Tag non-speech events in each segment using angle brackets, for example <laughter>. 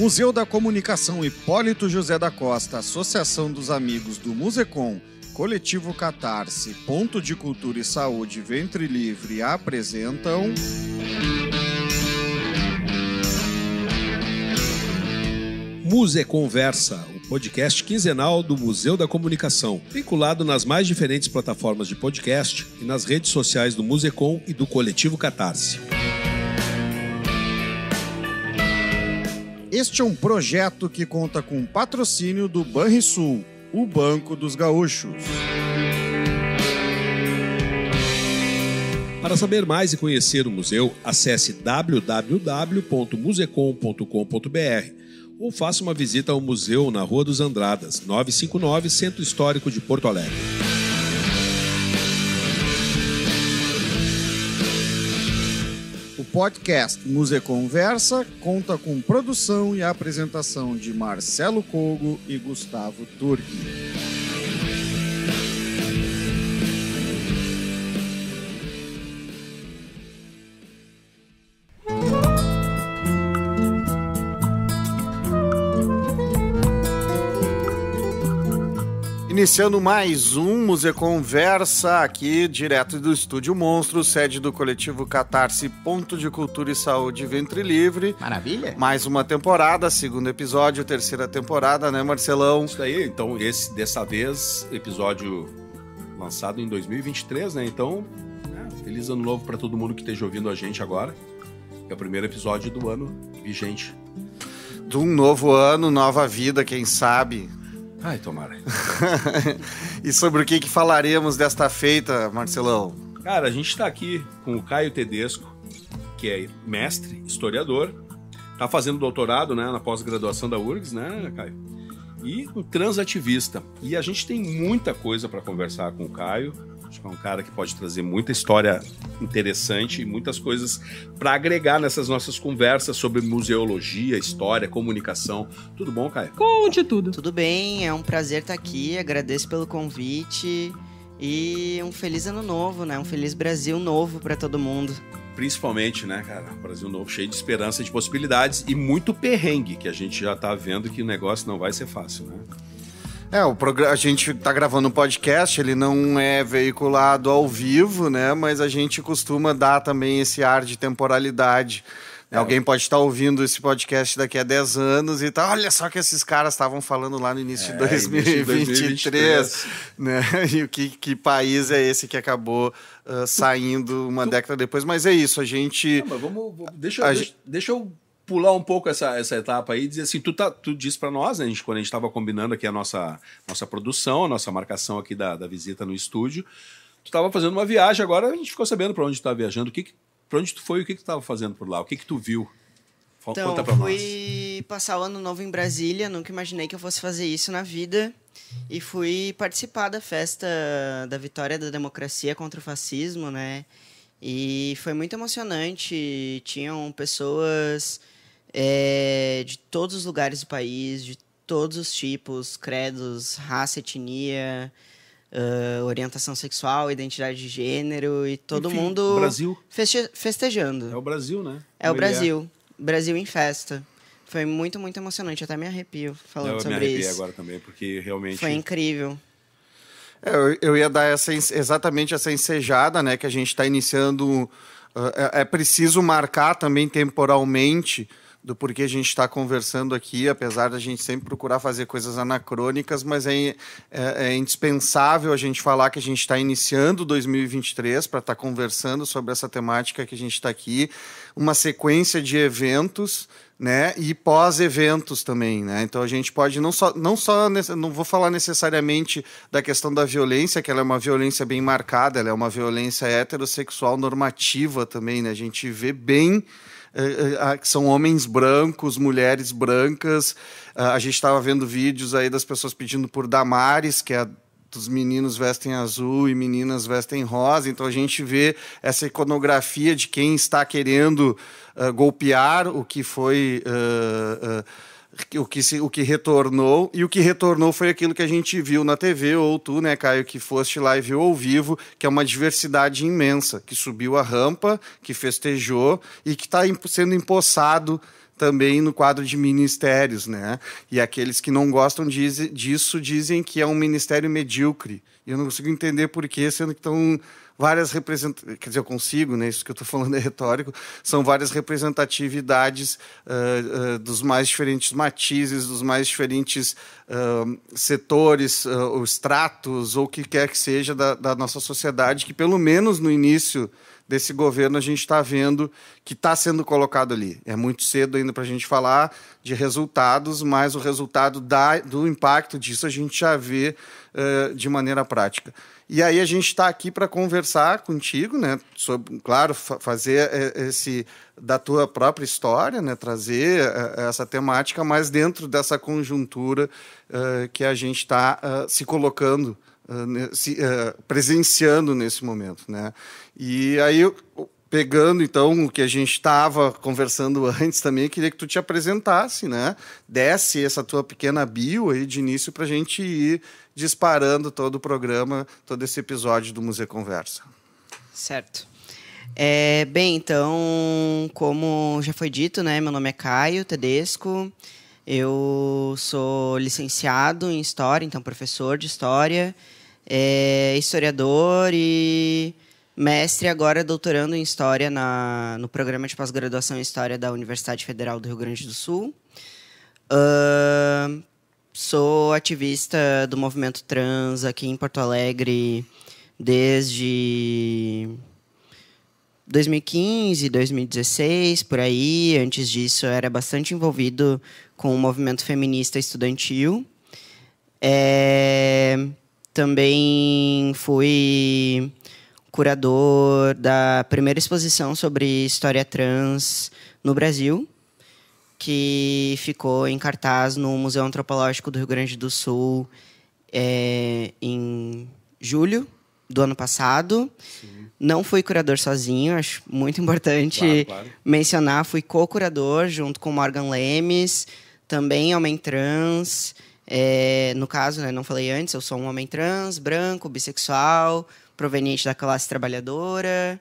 Museu da Comunicação Hipólito José da Costa, Associação dos Amigos do Musecom, Coletivo Catarse, Ponto de Cultura e Saúde Ventre Livre apresentam. Muse Conversa, o podcast quinzenal do Museu da Comunicação, vinculado nas mais diferentes plataformas de podcast e nas redes sociais do Musecom e do Coletivo Catarse. Este é um projeto que conta com patrocínio do Banrisul, o Banco dos Gaúchos. Para saber mais e conhecer o museu, acesse www.musecom.com.br ou faça uma visita ao museu na Rua dos Andradas, 959, Centro Histórico de Porto Alegre. podcast Muse Conversa conta com produção e apresentação de Marcelo Cogo e Gustavo Turque. Iniciando mais um Museu Conversa, aqui direto do Estúdio Monstro, sede do coletivo Catarse Ponto de Cultura e Saúde Ventre Livre. Maravilha! Mais uma temporada, segundo episódio, terceira temporada, né, Marcelão? Isso aí, então, esse dessa vez, episódio lançado em 2023, né? Então, né, feliz ano novo para todo mundo que esteja ouvindo a gente agora. É o primeiro episódio do ano vigente. De um novo ano, nova vida, quem sabe, Ai, tomara. <laughs> e sobre o que, que falaremos desta feita, Marcelão? Cara, a gente está aqui com o Caio Tedesco, que é mestre, historiador, tá fazendo doutorado né, na pós-graduação da URGS, né, Caio? E um transativista. E a gente tem muita coisa para conversar com o Caio Acho que é um cara que pode trazer muita história interessante e muitas coisas para agregar nessas nossas conversas sobre museologia, história, comunicação. Tudo bom, Caio? Conte tudo. Tudo bem, é um prazer estar aqui. Agradeço pelo convite. E um feliz ano novo, né? Um feliz Brasil novo para todo mundo. Principalmente, né, cara? Brasil novo, cheio de esperança, de possibilidades e muito perrengue, que a gente já tá vendo que o negócio não vai ser fácil, né? É, o programa a gente tá gravando um podcast, ele não é veiculado ao vivo, né? Mas a gente costuma dar também esse ar de temporalidade. É. Alguém pode estar tá ouvindo esse podcast daqui a 10 anos e tá, olha só que esses caras estavam falando lá no início, é, de 2023, 2023, <laughs> né? E que, que país é esse que acabou uh, saindo uma tu... década depois? Mas é isso, a gente. Não, mas vamos, vamos deixa, a... deixa, deixa eu pular um pouco essa, essa etapa aí e dizer assim, tu, tá, tu disse para nós, né, a gente, quando a gente estava combinando aqui a nossa, nossa produção, a nossa marcação aqui da, da visita no estúdio, tu estava fazendo uma viagem, agora a gente ficou sabendo para onde tu estava tá viajando, o que, que para onde tu foi, o que que tu estava fazendo por lá, o que que tu viu? Então, conta então, pra fui nós. passar o ano novo em Brasília, nunca imaginei que eu fosse fazer isso na vida. E fui participar da festa da vitória da democracia contra o fascismo, né? E foi muito emocionante. Tinham pessoas é, de todos os lugares do país, de todos os tipos, credos, raça, etnia, uh, orientação sexual, identidade de gênero e todo Enfim, mundo Brasil. Feste festejando. É o Brasil, né? É Como o Brasil. É. Brasil em festa. Foi muito, muito emocionante. Até me arrepio falando eu sobre me arrepio isso. agora também, porque realmente. Foi incrível. É, eu, eu ia dar essa, exatamente essa ensejada, né? Que a gente está iniciando. Uh, é, é, preciso marcar também temporalmente do porquê a gente está conversando aqui, apesar da gente sempre procurar fazer coisas anacrônicas, mas é, é, é indispensável a gente falar que a gente está iniciando 2023 para estar tá conversando sobre essa temática que a gente está aqui, uma sequência de eventos né? E pós-eventos também, né? Então a gente pode não só não só não vou falar necessariamente da questão da violência, que ela é uma violência bem marcada, ela é uma violência heterossexual normativa também, né? A gente vê bem eh, eh, ah, que são homens brancos, mulheres brancas. Ah, a gente estava vendo vídeos aí das pessoas pedindo por Damares, que é dos meninos vestem azul e meninas vestem rosa. Então a gente vê essa iconografia de quem está querendo uh, golpear o que foi. Uh, uh, o que, se, o que retornou, e o que retornou foi aquilo que a gente viu na TV, ou tu, né, Caio, que foste lá e viu ao vivo, que é uma diversidade imensa, que subiu a rampa, que festejou e que está sendo empossado também no quadro de ministérios, né? E aqueles que não gostam diz, disso dizem que é um ministério medíocre. E eu não consigo entender por quê, sendo que estão várias representações, quer dizer, eu consigo, né, isso que eu estou falando é retórico, são várias representatividades uh, uh, dos mais diferentes matizes, dos mais diferentes uh, setores, ou estratos, ou o que quer que seja da, da nossa sociedade, que pelo menos no início desse governo a gente está vendo que está sendo colocado ali. É muito cedo ainda para a gente falar de resultados, mas o resultado da, do impacto disso a gente já vê uh, de maneira prática. E aí a gente está aqui para conversar contigo, né? Sobre, claro, fazer eh, esse da tua própria história, né? Trazer eh, essa temática, mas dentro dessa conjuntura uh, que a gente está uh, se colocando, uh, se, presenciando nesse momento, né? E aí pegando então o que a gente estava conversando antes também, queria que tu te apresentasse, né? Desse essa tua pequena bio aí de início para a gente ir disparando todo o programa, todo esse episódio do Museu Conversa. Certo. É, bem, então, como já foi dito, né, meu nome é Caio Tedesco, eu sou licenciado em História, então professor de História, é, historiador e mestre agora doutorando em História na, no programa de pós-graduação em História da Universidade Federal do Rio Grande do Sul. Uh, Sou ativista do movimento trans aqui em Porto Alegre desde 2015, 2016, por aí. Antes disso, eu era bastante envolvido com o movimento feminista estudantil. É... Também fui curador da primeira exposição sobre história trans no Brasil, que ficou em cartaz no Museu Antropológico do Rio Grande do Sul é, em julho do ano passado. Sim. Não fui curador sozinho, acho muito importante claro, claro. mencionar. Fui co-curador junto com Morgan Lemes, também homem trans. É, no caso, né, não falei antes, eu sou um homem trans, branco, bissexual, proveniente da classe trabalhadora.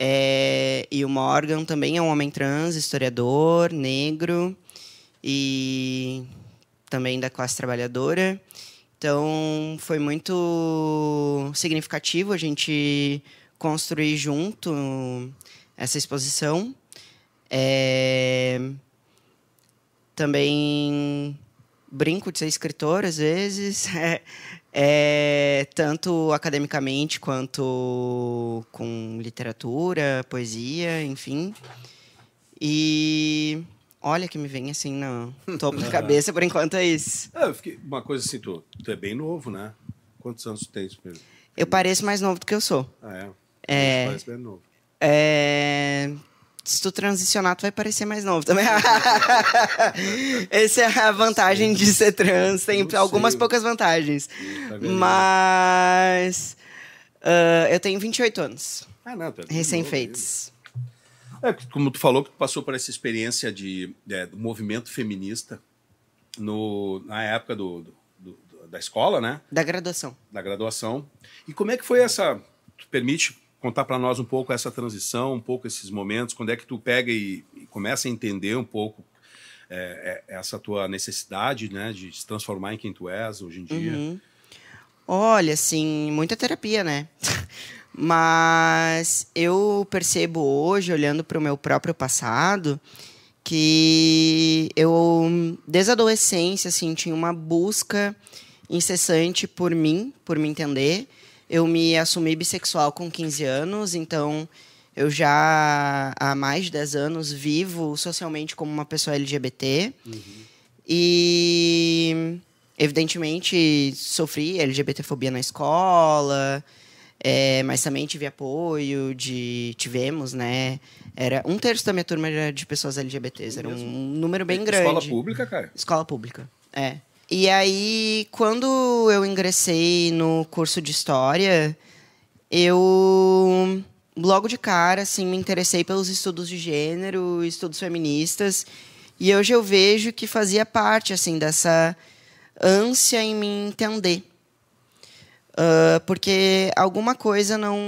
É, e o Morgan também é um homem trans, historiador, negro e também da classe trabalhadora. Então, foi muito significativo a gente construir junto essa exposição. É... Também brinco de ser escritor, às vezes. <laughs> É, é, tanto academicamente quanto com literatura, poesia, enfim. E olha que me vem assim no <laughs> topo da cabeça, por enquanto é isso. É, fiquei... Uma coisa assim, tu, tu é bem novo, né? Quantos anos tu tens? Mesmo? Eu pareço mais novo do que eu sou. Ah, é? É... Parece bem novo. É se tu transicionar, tu vai parecer mais novo também. <laughs> Essa é a vantagem de ser trans. Tem algumas sei. poucas vantagens. Tá Mas. Uh, eu tenho 28 anos. Ah, não, tá Recém-feitos. É, como tu falou que tu passou por essa experiência de, é, do movimento feminista no, na época do, do, do, da escola, né? Da graduação. Da graduação. E como é que foi essa. Tu permite contar para nós um pouco essa transição, um pouco esses momentos, quando é que tu pega e, e começa a entender um pouco é, é, essa tua necessidade, né, de se transformar em quem tu és hoje em dia? Uhum. Olha, assim, muita terapia, né? <laughs> Mas eu percebo hoje, olhando para o meu próprio passado, que eu, desde a adolescência, assim, tinha uma busca incessante por mim, por me entender eu me assumi bissexual com 15 anos, então eu já há mais de 10 anos vivo socialmente como uma pessoa LGBT. Uhum. E, evidentemente, sofri LGBTfobia na escola, é, mas também tive apoio de. Tivemos, né? Era um terço da minha turma era de pessoas LGBTs, era um número bem grande. Escola pública, cara? Escola pública, é. E aí, quando eu ingressei no curso de História, eu logo de cara assim, me interessei pelos estudos de gênero, estudos feministas, e hoje eu vejo que fazia parte assim dessa ânsia em me entender. Uh, porque alguma coisa não,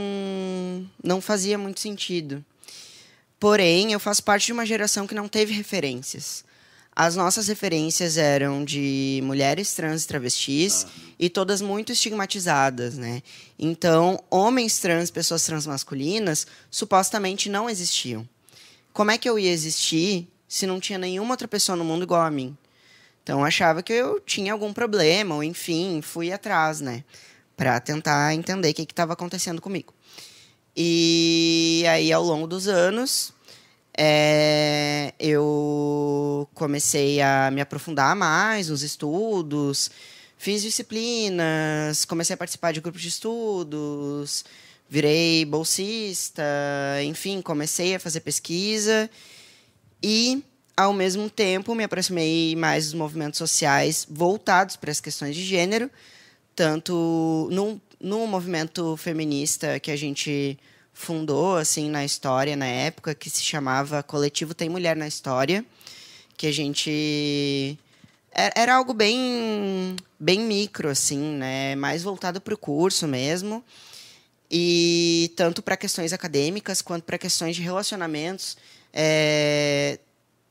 não fazia muito sentido. Porém, eu faço parte de uma geração que não teve referências. As nossas referências eram de mulheres trans e travestis ah. e todas muito estigmatizadas, né? Então, homens trans, pessoas transmasculinas, supostamente não existiam. Como é que eu ia existir se não tinha nenhuma outra pessoa no mundo igual a mim? Então, achava que eu tinha algum problema, ou enfim, fui atrás, né? Para tentar entender o que estava acontecendo comigo. E aí, ao longo dos anos, é, eu comecei a me aprofundar mais nos estudos, fiz disciplinas, comecei a participar de grupos de estudos, virei bolsista, enfim, comecei a fazer pesquisa e ao mesmo tempo me aproximei mais dos movimentos sociais voltados para as questões de gênero, tanto no no movimento feminista que a gente fundou assim na história na época que se chamava Coletivo Tem Mulher na História, que a gente é, era algo bem bem micro assim, né, mais voltado para o curso mesmo. E tanto para questões acadêmicas quanto para questões de relacionamentos, é,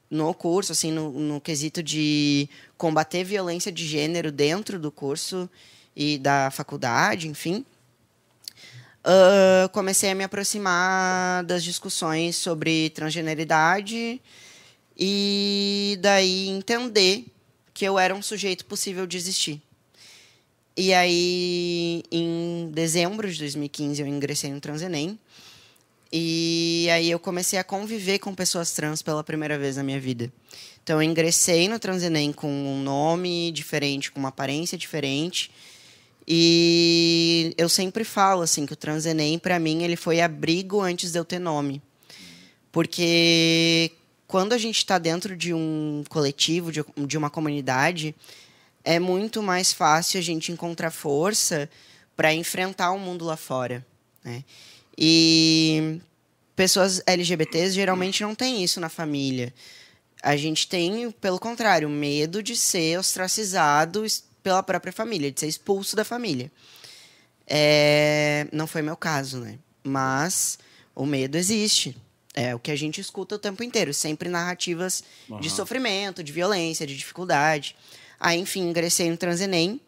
no curso, assim, no, no, quesito de combater violência de gênero dentro do curso e da faculdade, enfim uh, comecei a me aproximar das discussões sobre transgeneridade e daí entender que eu era um sujeito possível de existir. E aí, em dezembro de 2015, eu ingressei no Transenem. E aí eu comecei a conviver com pessoas trans pela primeira vez na minha vida. Então eu ingressei no Transenem com um nome diferente, com uma aparência diferente e eu sempre falo assim que o Transenem para mim ele foi abrigo antes de eu ter nome. Porque quando a gente está dentro de um coletivo, de, de uma comunidade, é muito mais fácil a gente encontrar força para enfrentar o mundo lá fora. Né? E pessoas LGBTs geralmente não têm isso na família. A gente tem, pelo contrário, medo de ser ostracizado, pela própria família, de ser expulso da família. É, não foi meu caso, né? Mas o medo existe. É o que a gente escuta o tempo inteiro, sempre narrativas uhum. de sofrimento, de violência, de dificuldade. Aí, enfim, ingressei no Transenem.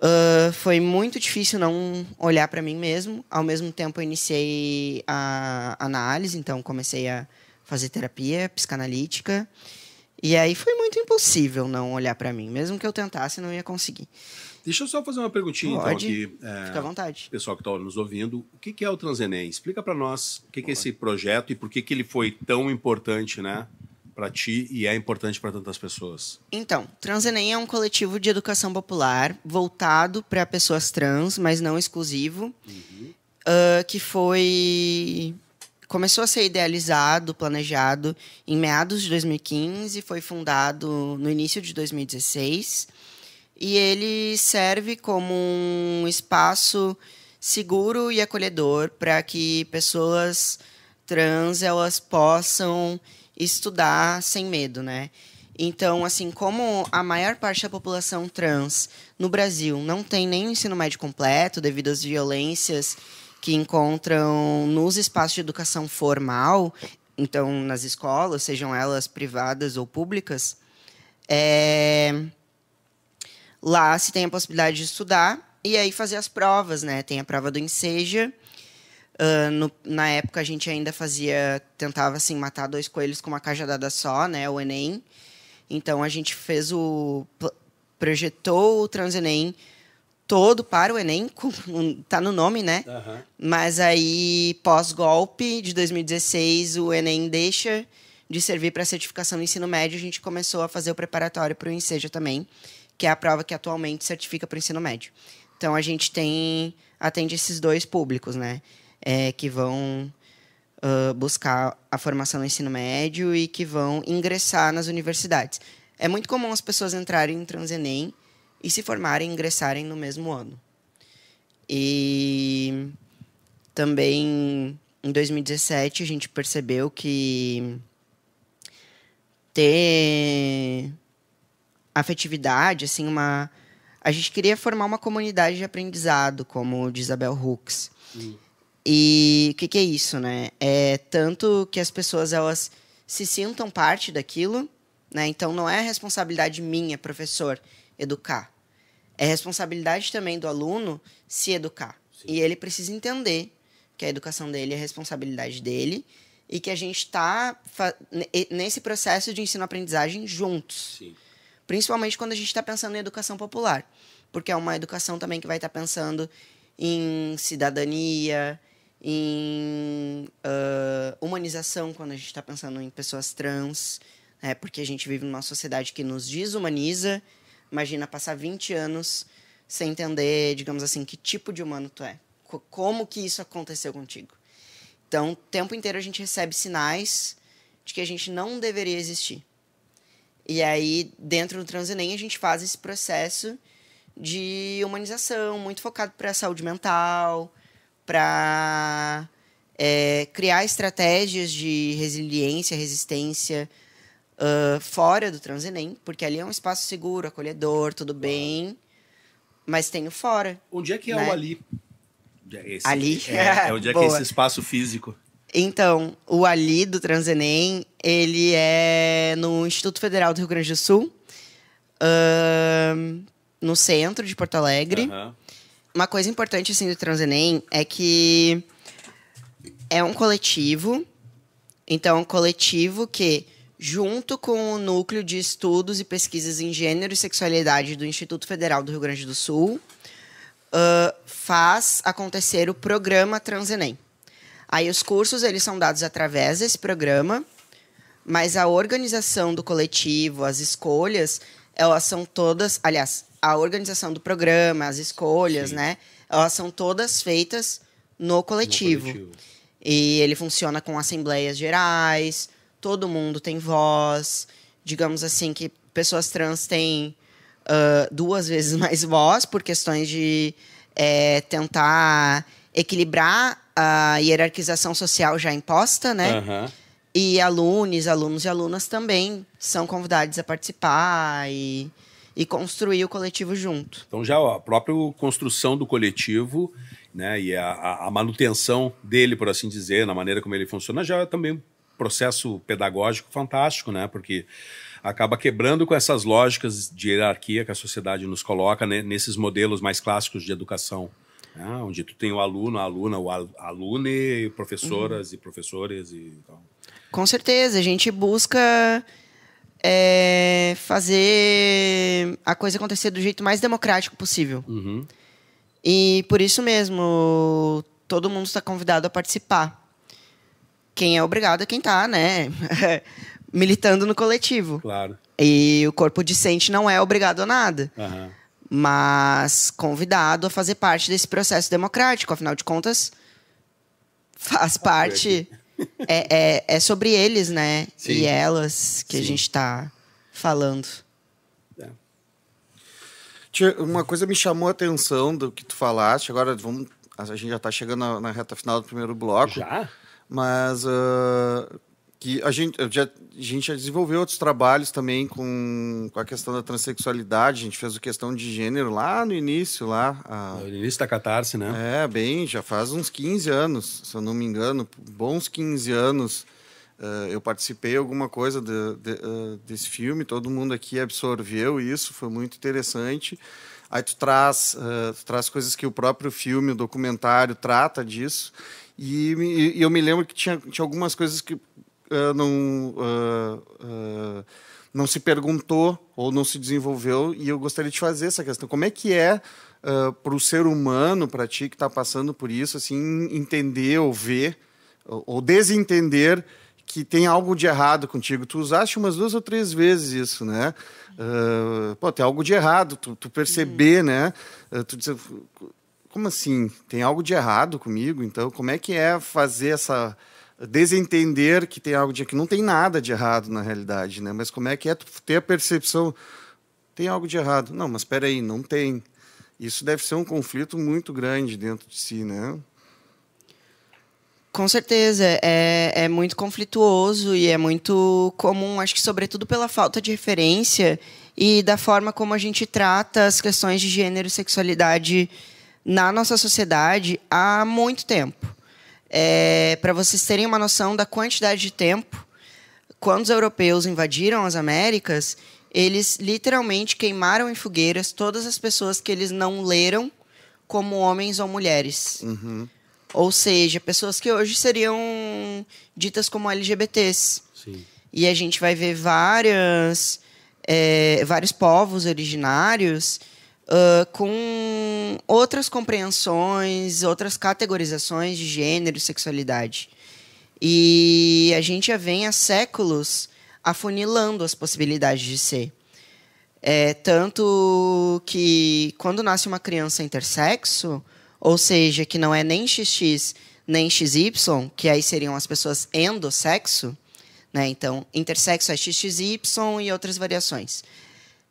Uh, foi muito difícil não olhar para mim mesmo. Ao mesmo tempo, eu iniciei a análise, então comecei a fazer terapia psicanalítica. E aí foi muito impossível não olhar para mim. Mesmo que eu tentasse, não ia conseguir. Deixa eu só fazer uma perguntinha, então, Pode, então, aqui. É, fica à vontade. Pessoal que está nos ouvindo, o que, é o Transenem? Explica para nós o que, é esse projeto e por que, que ele foi tão importante, né? Para ti e é importante para tantas pessoas. Então, Transenem é um coletivo de educação popular voltado para pessoas trans, mas não exclusivo, uhum. uh, que foi começou a ser idealizado, planejado em meados de 2015, foi fundado no início de 2016 e ele serve como um espaço seguro e acolhedor para que pessoas trans elas possam estudar sem medo, né? Então, assim, como a maior parte da população trans no Brasil não tem nem o ensino médio completo devido às violências que encontram nos espaços de educação formal, então nas escolas, sejam elas privadas ou públicas, é... lá se tem a possibilidade de estudar e aí fazer as provas, né? Tem a prova do Enseja. Uh, no, na época a gente ainda fazia, tentava assim matar dois coelhos com uma cajadada só, né? O Enem. Então a gente fez o projetou o Transenem todo para o Enem, <laughs> tá no nome, né? Uhum. Mas aí, pós-golpe de 2016, o Enem deixa de servir para certificação do ensino médio, a gente começou a fazer o preparatório para o Enseja também, que é a prova que atualmente certifica para o ensino médio. Então a gente tem atende esses dois públicos, né? É, que vão uh, buscar a formação no ensino médio e que vão ingressar nas universidades. É muito comum as pessoas entrarem em Transenem e se formarem e ingressarem no mesmo ano. E também em 2017 a gente percebeu que ter afetividade, assim, uma a gente queria formar uma comunidade de aprendizado, como o de Isabel Hooks. Uhum. E o que, que, é isso, né? É tanto que as pessoas elas se sintam parte daquilo, né? Então não é responsabilidade minha, professor, educar. É responsabilidade também do aluno se educar. Sim. E ele precisa entender que a educação dele é responsabilidade dele e que a gente está nesse processo de ensino-aprendizagem juntos. Sim. Principalmente quando a gente está pensando em educação popular, porque é uma educação também que vai estar tá pensando em cidadania, em uh, humanização, quando a gente está pensando em pessoas trans, né? porque a gente vive numa sociedade que nos desumaniza Imagina passar 20 anos sem entender, digamos assim, que tipo de humano tu é. Como que isso aconteceu contigo? Então, o tempo inteiro a gente recebe sinais de que a gente não deveria existir. E aí, dentro do Transenem, a gente faz esse processo de humanização, muito focado para a saúde mental, para é, eh, criar estratégias de resiliência, resistência, uh, fora do Transenem porque ali é um espaço seguro, acolhedor, tudo bem. Mas tem o fora. Onde é que é né? o ali? É esse, ali? É, <laughs> é onde é que é esse espaço físico? Então, o ali do Transenem, ele é no Instituto Federal do Rio Grande do Sul, uh, no centro de Porto Alegre. Uhum. Uma coisa importante, assim, do Transenem é que é um coletivo. Então, é um coletivo que junto com o Núcleo de Estudos e Pesquisas em Gênero e Sexualidade do Instituto Federal do Rio Grande do Sul, uh, faz acontecer o programa Transenem. Aí os cursos eles são dados através desse programa, mas a organização do coletivo, as escolhas, elas são todas, aliás, a organização do programa, as escolhas, Sim. né? Elas são todas feitas no coletivo. no coletivo. E ele funciona com assembleias gerais, todo mundo tem voz. Digamos assim, que pessoas trans têm uh, duas vezes <laughs> mais voz por questões de é, tentar equilibrar a hierarquização social já imposta, né? Uhum. E alunos, alunos e alunas também são convidados a participar e, e construir o coletivo junto. Então já a própria construção do coletivo né, e a, a manutenção dele, por assim dizer, na maneira como ele funciona, já é também processo pedagógico fantástico, né? Porque acaba quebrando com essas lógicas de hierarquia que a sociedade nos coloca né? nesses modelos mais clássicos de educação. Né? onde tu tem o aluno, a aluna, o alune, professoras uhum. e professores e tal. Com certeza, a gente busca é, fazer a coisa acontecer do jeito mais democrático possível. Uhum. E por isso mesmo, todo mundo está convidado a participar quem é obrigado é quem está, né? <laughs> militando no coletivo. Claro. E o corpo discente não é obrigado a nada. Uhum. Mas convidado a fazer parte desse processo democrático, afinal de contas, faz ah, parte. É, é, é, sobre eles, né? Sim. E elas que Sim. a gente está falando. É. Uma coisa me chamou a atenção do que tu falaste. Agora vamos, a gente já está chegando na, reta final do primeiro bloco. Já? mas uh, que a gente já, a gente já desenvolveu outros trabalhos também com, com a questão da transexualidade, a gente fez a questão de gênero lá no início, lá. A... No início da catarse, né? É, bem, já faz uns 15 anos, se eu não me engano, bons 15 anos. Uh, eu participei alguma coisa de, de, uh, desse filme, todo mundo aqui absorveu isso, foi muito interessante. Aí tu traz, uh, tu traz coisas que o próprio filme, o documentário trata disso. E, e, e eu me lembro que tinha, tinha algumas coisas que não não se perguntou ou não se desenvolveu e eu gostaria de fazer essa questão. Como é que é uh, para o ser humano, para ti que está passando por isso, assim entender ou ver ou desentender que tem algo de errado contigo. Tu usaste umas duas ou três vezes isso, né? Uh, pô, tem algo de errado, tu, tu perceber, uhum. né? Uh, tu dizer, como assim? Tem algo de errado comigo? Então, como é que é fazer essa desentender que tem algo de que não tem nada de errado na realidade, né? Mas como é que é ter a percepção tem algo de errado? Não, mas espera aí, não tem. Isso deve ser um conflito muito grande dentro de si, né? Com certeza, é, é muito conflituoso e é muito comum, acho que sobretudo pela falta de referência e da forma como a gente trata as questões de gênero e sexualidade na nossa sociedade há muito tempo. É, Para vocês terem uma noção da quantidade de tempo, quando os europeus invadiram as Américas, eles literalmente queimaram em fogueiras todas as pessoas que eles não leram como homens ou mulheres. Uhum. Ou seja, pessoas que hoje seriam ditas como LGBTs. Sim. E a gente vai ver várias, é, vários povos originários uh, com outras compreensões, outras categorizações de gênero e sexualidade. E a gente já vem há séculos afunilando as possibilidades de ser. É, tanto que quando nasce uma criança intersexo, ou seja, que não é nem XX nem XY, que aí seriam as pessoas endossexo, né? Então, intersexo é XXY e outras variações.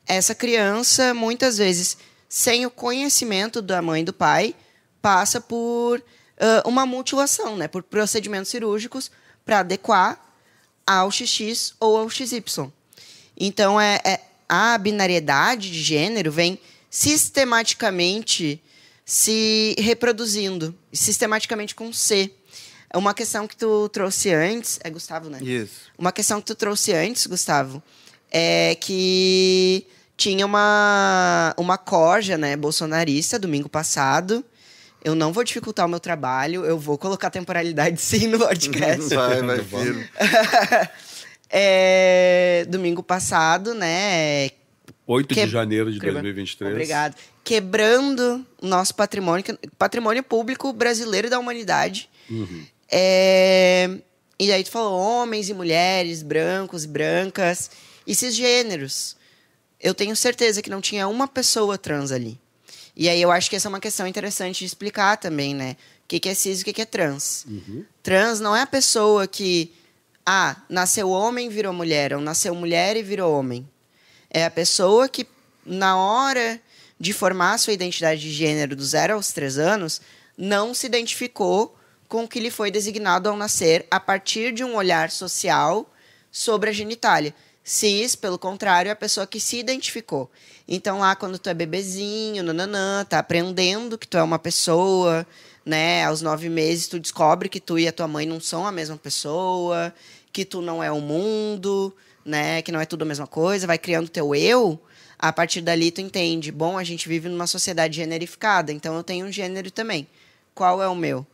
Essa criança, muitas vezes, sem o conhecimento da mãe e do pai, passa por uh, uma mutilação, né? Por procedimentos cirúrgicos para adequar ao XX ou ao XY. Então, é, é a binariedade de gênero vem sistematicamente se reproduzindo sistematicamente com C. Uma questão que tu trouxe antes, é Gustavo, né? Isso. Uma questão que tu trouxe antes, Gustavo, é que tinha uma, uma corja, né, bolsonarista, domingo passado. Eu não vou dificultar o meu trabalho, eu vou colocar temporalidade <laughs> sim no podcast. <laughs> vai, vai, filho. <laughs> é, domingo passado, né, 8 que... de janeiro de 2023. Obrigado. Quebrando nosso patrimônio, patrimônio público brasileiro e da humanidade. Uhum. É... E aí tu falou homens e mulheres, brancos e brancas, esses gêneros Eu tenho certeza que não tinha uma pessoa trans ali. E aí eu acho que essa é uma questão interessante de explicar também, né? O que, que é cis e o que, que é trans. Uhum. Trans não é a pessoa que, ah, nasceu homem e virou mulher, ou nasceu mulher e virou homem. É a pessoa que, na hora de formar sua identidade de gênero do zero aos três anos, não se identificou com o que lhe foi designado ao nascer a partir de um olhar social sobre a genitália. Cis, pelo contrário, é a pessoa que se identificou. Então, lá quando tu é bebezinho, nananã, tá aprendendo que tu é uma pessoa, né? Aos nove meses tu descobre que tu e a tua mãe não são a mesma pessoa, que tu não é o mundo, né? Que não é tudo a mesma coisa, vai criando teu eu. A partir dali tu entende, bom, a gente vive numa sociedade generificada, então eu tenho um gênero também. Qual é o meu?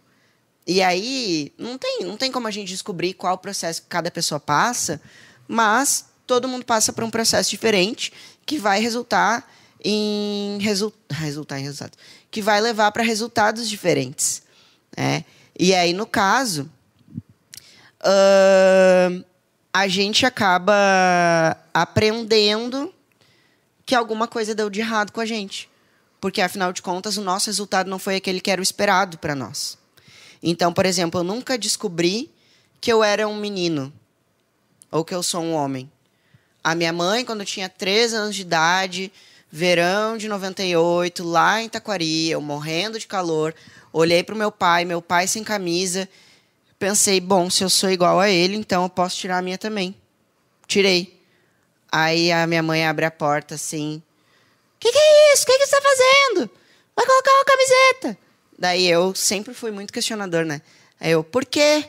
E aí não tem, não tem como a gente descobrir qual processo que cada pessoa passa, mas todo mundo passa por um processo diferente que vai resultar em resu resultar em resultados, que vai levar para resultados diferentes, né? E aí no caso uh, a gente acaba aprendendo que alguma coisa deu de errado com a gente. Porque, afinal de contas, o nosso resultado não foi aquele que era o esperado para nós. Então, por exemplo, eu nunca descobri que eu era um menino ou que eu sou um homem. A minha mãe, quando eu tinha 3 anos de idade, verão de 98, lá em Taquari, eu morrendo de calor, olhei para o meu pai, meu pai sem camisa Pensei, bom, se eu sou igual a ele, então eu posso tirar a minha também. Tirei. Aí a minha mãe abre a porta assim. Que que é isso? O que, que você está fazendo? Vai colocar uma camiseta. Daí eu sempre fui muito questionador, né? Aí eu, por quê?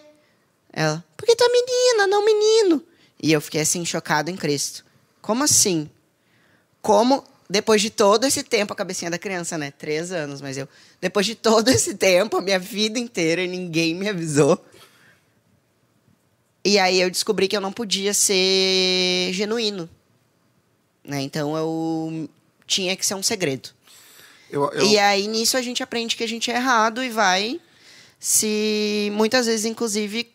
Ela, porque tu é menina, não menino. E eu fiquei assim, chocado em Cristo. Como assim? Como, depois de todo esse tempo, a cabecinha da criança, né? Três anos, mas eu. Depois de todo esse tempo, a minha vida inteira, ninguém me avisou e aí eu descobri que eu não podia ser genuíno. Né? Então eu tinha que ser um segredo. Eu, eu... E aí nisso a gente aprende que a gente é errado e vai se muitas vezes inclusive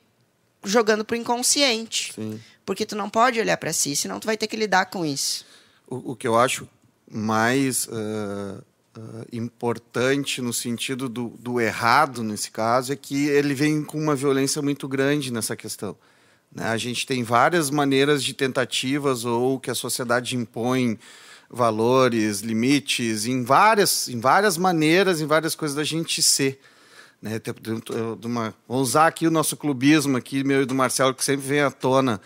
jogando pro inconsciente. Sim. Porque tu não pode olhar para si, senão tu vai ter que lidar com isso. O, o que eu acho mais uh, uh, importante no sentido do, do errado nesse caso é que ele vem com uma violência muito grande nessa questão. Né? A gente tem várias maneiras de tentativas ou que a sociedade impõe valores, limites, em várias, em várias maneiras, em várias coisas da gente ser. Né? Uma, vou usar aqui o nosso clubismo aqui, meu e do Marcelo, que sempre vem à tona.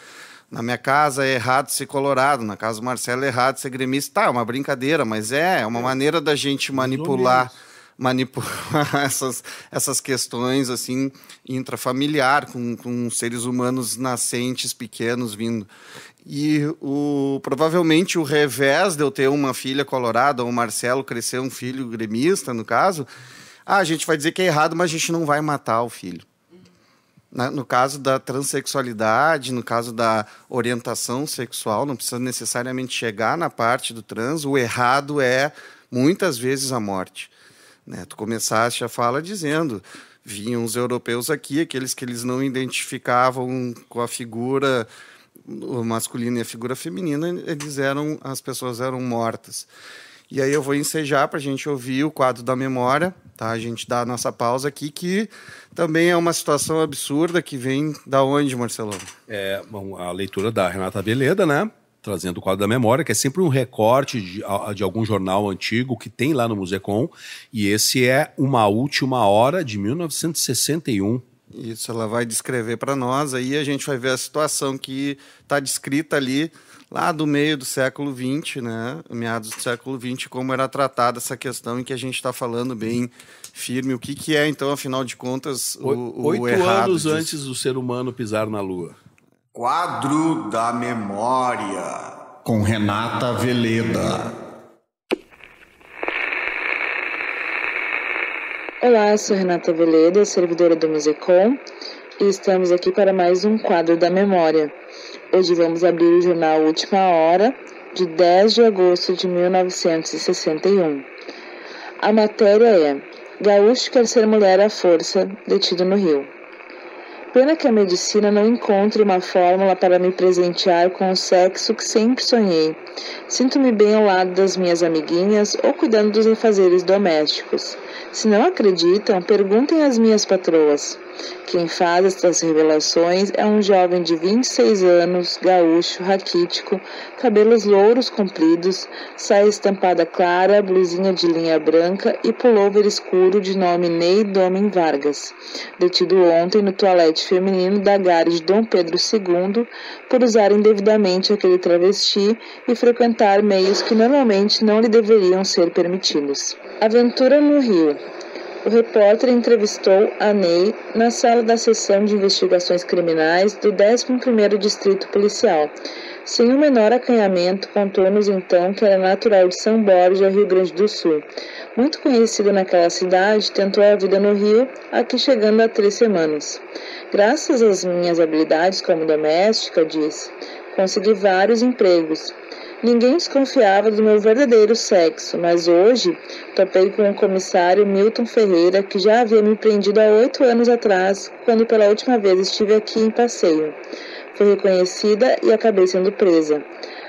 Na minha casa é errado ser colorado, na casa do Marcelo é errado ser gremista. Tá, é uma brincadeira, mas é, é uma maneira da gente manipular manipular <laughs> essas, essas questões assim intrafamiliar com, com seres humanos nascentes pequenos vindo e o, provavelmente o revés de eu ter uma filha colorada ou o Marcelo crescer um filho gremista no caso ah, a gente vai dizer que é errado mas a gente não vai matar o filho no caso da transexualidade, no caso da orientação sexual, não precisa necessariamente chegar na parte do trans, o errado é muitas vezes a morte. Né? Tu começaste a fala dizendo vinham os europeus aqui, aqueles que eles não identificavam com a figura masculina e a figura feminina, eles eram as pessoas eram mortas. E aí eu vou ensejar para a gente ouvir o quadro da memória, tá? A gente dá a nossa pausa aqui, que também é uma situação absurda que vem da onde, Marcelo É, bom, a leitura da Renata Beleda, né? trazendo o quadro da memória, que é sempre um recorte de, de algum jornal antigo que tem lá no Musecom, e esse é Uma Última Hora de 1961. Isso, ela vai descrever para nós, aí a gente vai ver a situação que está descrita ali lá do meio do século XX, né, meados do século XX, como era tratada essa questão em que a gente está falando bem firme. O que, que é, então, afinal de contas, o, o, Oito errado anos disso. antes do ser humano pisar na Lua. Quadro da Memória com Renata Veleda. Olá, sou Renata Veleda, servidora do Musecom, e estamos aqui para mais um quadro da memória. Hoje vamos abrir o jornal Última Hora, de 10 de agosto de 1961. A matéria é: Gaúcho quer ser mulher à força, detido no Rio pena que a medicina não encontre uma fórmula para me presentear com o sexo que sempre sonhei. Sinto-me bem ao lado das minhas amiguinhas ou cuidando dos refazeres domésticos. Se não acreditam, perguntem às minhas patroas. Quem faz estas revelações é um jovem de 26 anos, gaúcho, raquítico, cabelos louros compridos, saia estampada clara, blusinha de linha branca e pullover escuro de nome Ney Domen Vargas, detido ontem no toalete feminino da Gare de Dom Pedro II por usar indevidamente aquele travesti e frequentar meios que normalmente não lhe deveriam ser permitidos. Aventura no Rio o repórter entrevistou a Ney na sala da sessão de investigações criminais do 11º Distrito Policial. Sem o menor acanhamento, contou-nos então que era natural de São Borja, Rio Grande do Sul. Muito conhecido naquela cidade, tentou a vida no Rio, aqui chegando há três semanas. Graças às minhas habilidades como doméstica, disse, consegui vários empregos. Ninguém desconfiava do meu verdadeiro sexo, mas hoje topei com o comissário Milton Ferreira, que já havia me prendido há oito anos atrás, quando pela última vez estive aqui em passeio. Fui reconhecida e acabei sendo presa.